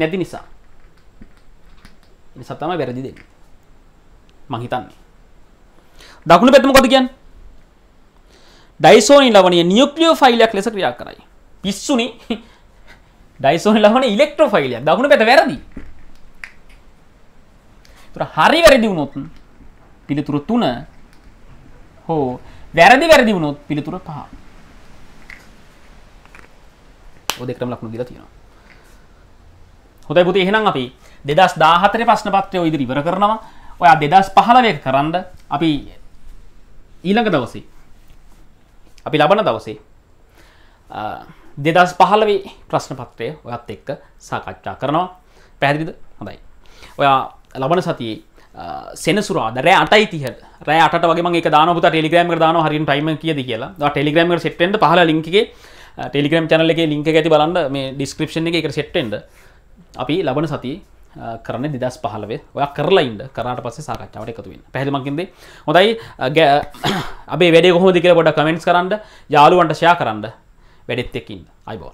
නැති නිසා. නිසා තමයි වැරදි දෙන්නේ. මං හිතන්නේ. දකුණු පැත්ත මොකද කියන්නේ? ඩයිසෝනි ලවනය නිියුක්ලියෝ ෆයිලයක් ලෙස ක්‍රියා කරයි. පිස්සුනි ඩයිසෝනි ලවන ඉලෙක්ට්‍රෝ ෆයිලයක් දකුණු පැත වැරදි හරි වැරදි වුණොත් පිළිතුරු තුන හෝ වැරදි වැරදි වුණොත් පිළිතුර පහ ඔ දෙකම ලක්ුණු දිලා තියෙනවා හොඳයි පුතේ එහෙනම් අපි 2014 ප්‍රශ්න පත්‍රය ඉදිරි ඉවර කරනවා ඔයා 2015 එක කරන්ඩ අපි ඊළඟ දවසේ අපි ලබන දවසේ දෙදස් පහලවේ ප්‍රශ්න පත්‍රය ඔයත් එක්ක සාකච්ඡා කරනවා පැහැදිද හොඳයි ඔයා ලබන සතියේ සෙනසුරාද රෑ අටයි තිහ රෑ අට වගේ මගේ දානපුත ටෙලිග්‍රම් දාන හරින් ටයිම කියද කියලා ටෙලිග්‍රම් සෙට්ට පහල ලින්කගේ ටෙලිග්‍රම් චනල එක ලින්ක ඇති බලන්න මේ ඩිස්ක්‍රපෂන් එක එකට සෙට්ටෙන්ඩ අපි ලබන සතියේ කරන දෙදස් පහලවේ ඔය කරලයින්ට කරට පස සාකච්ඡාවට එකතුවන්න පැහදිමකින්ද හොදයි අපේ වැඩ හොමදිකර ගොඩ කමෙන්ට්ස් කරන්න යාලුවන්ට ෂයා කරන්න වැඩෙත්තෙකින් අයිබෝ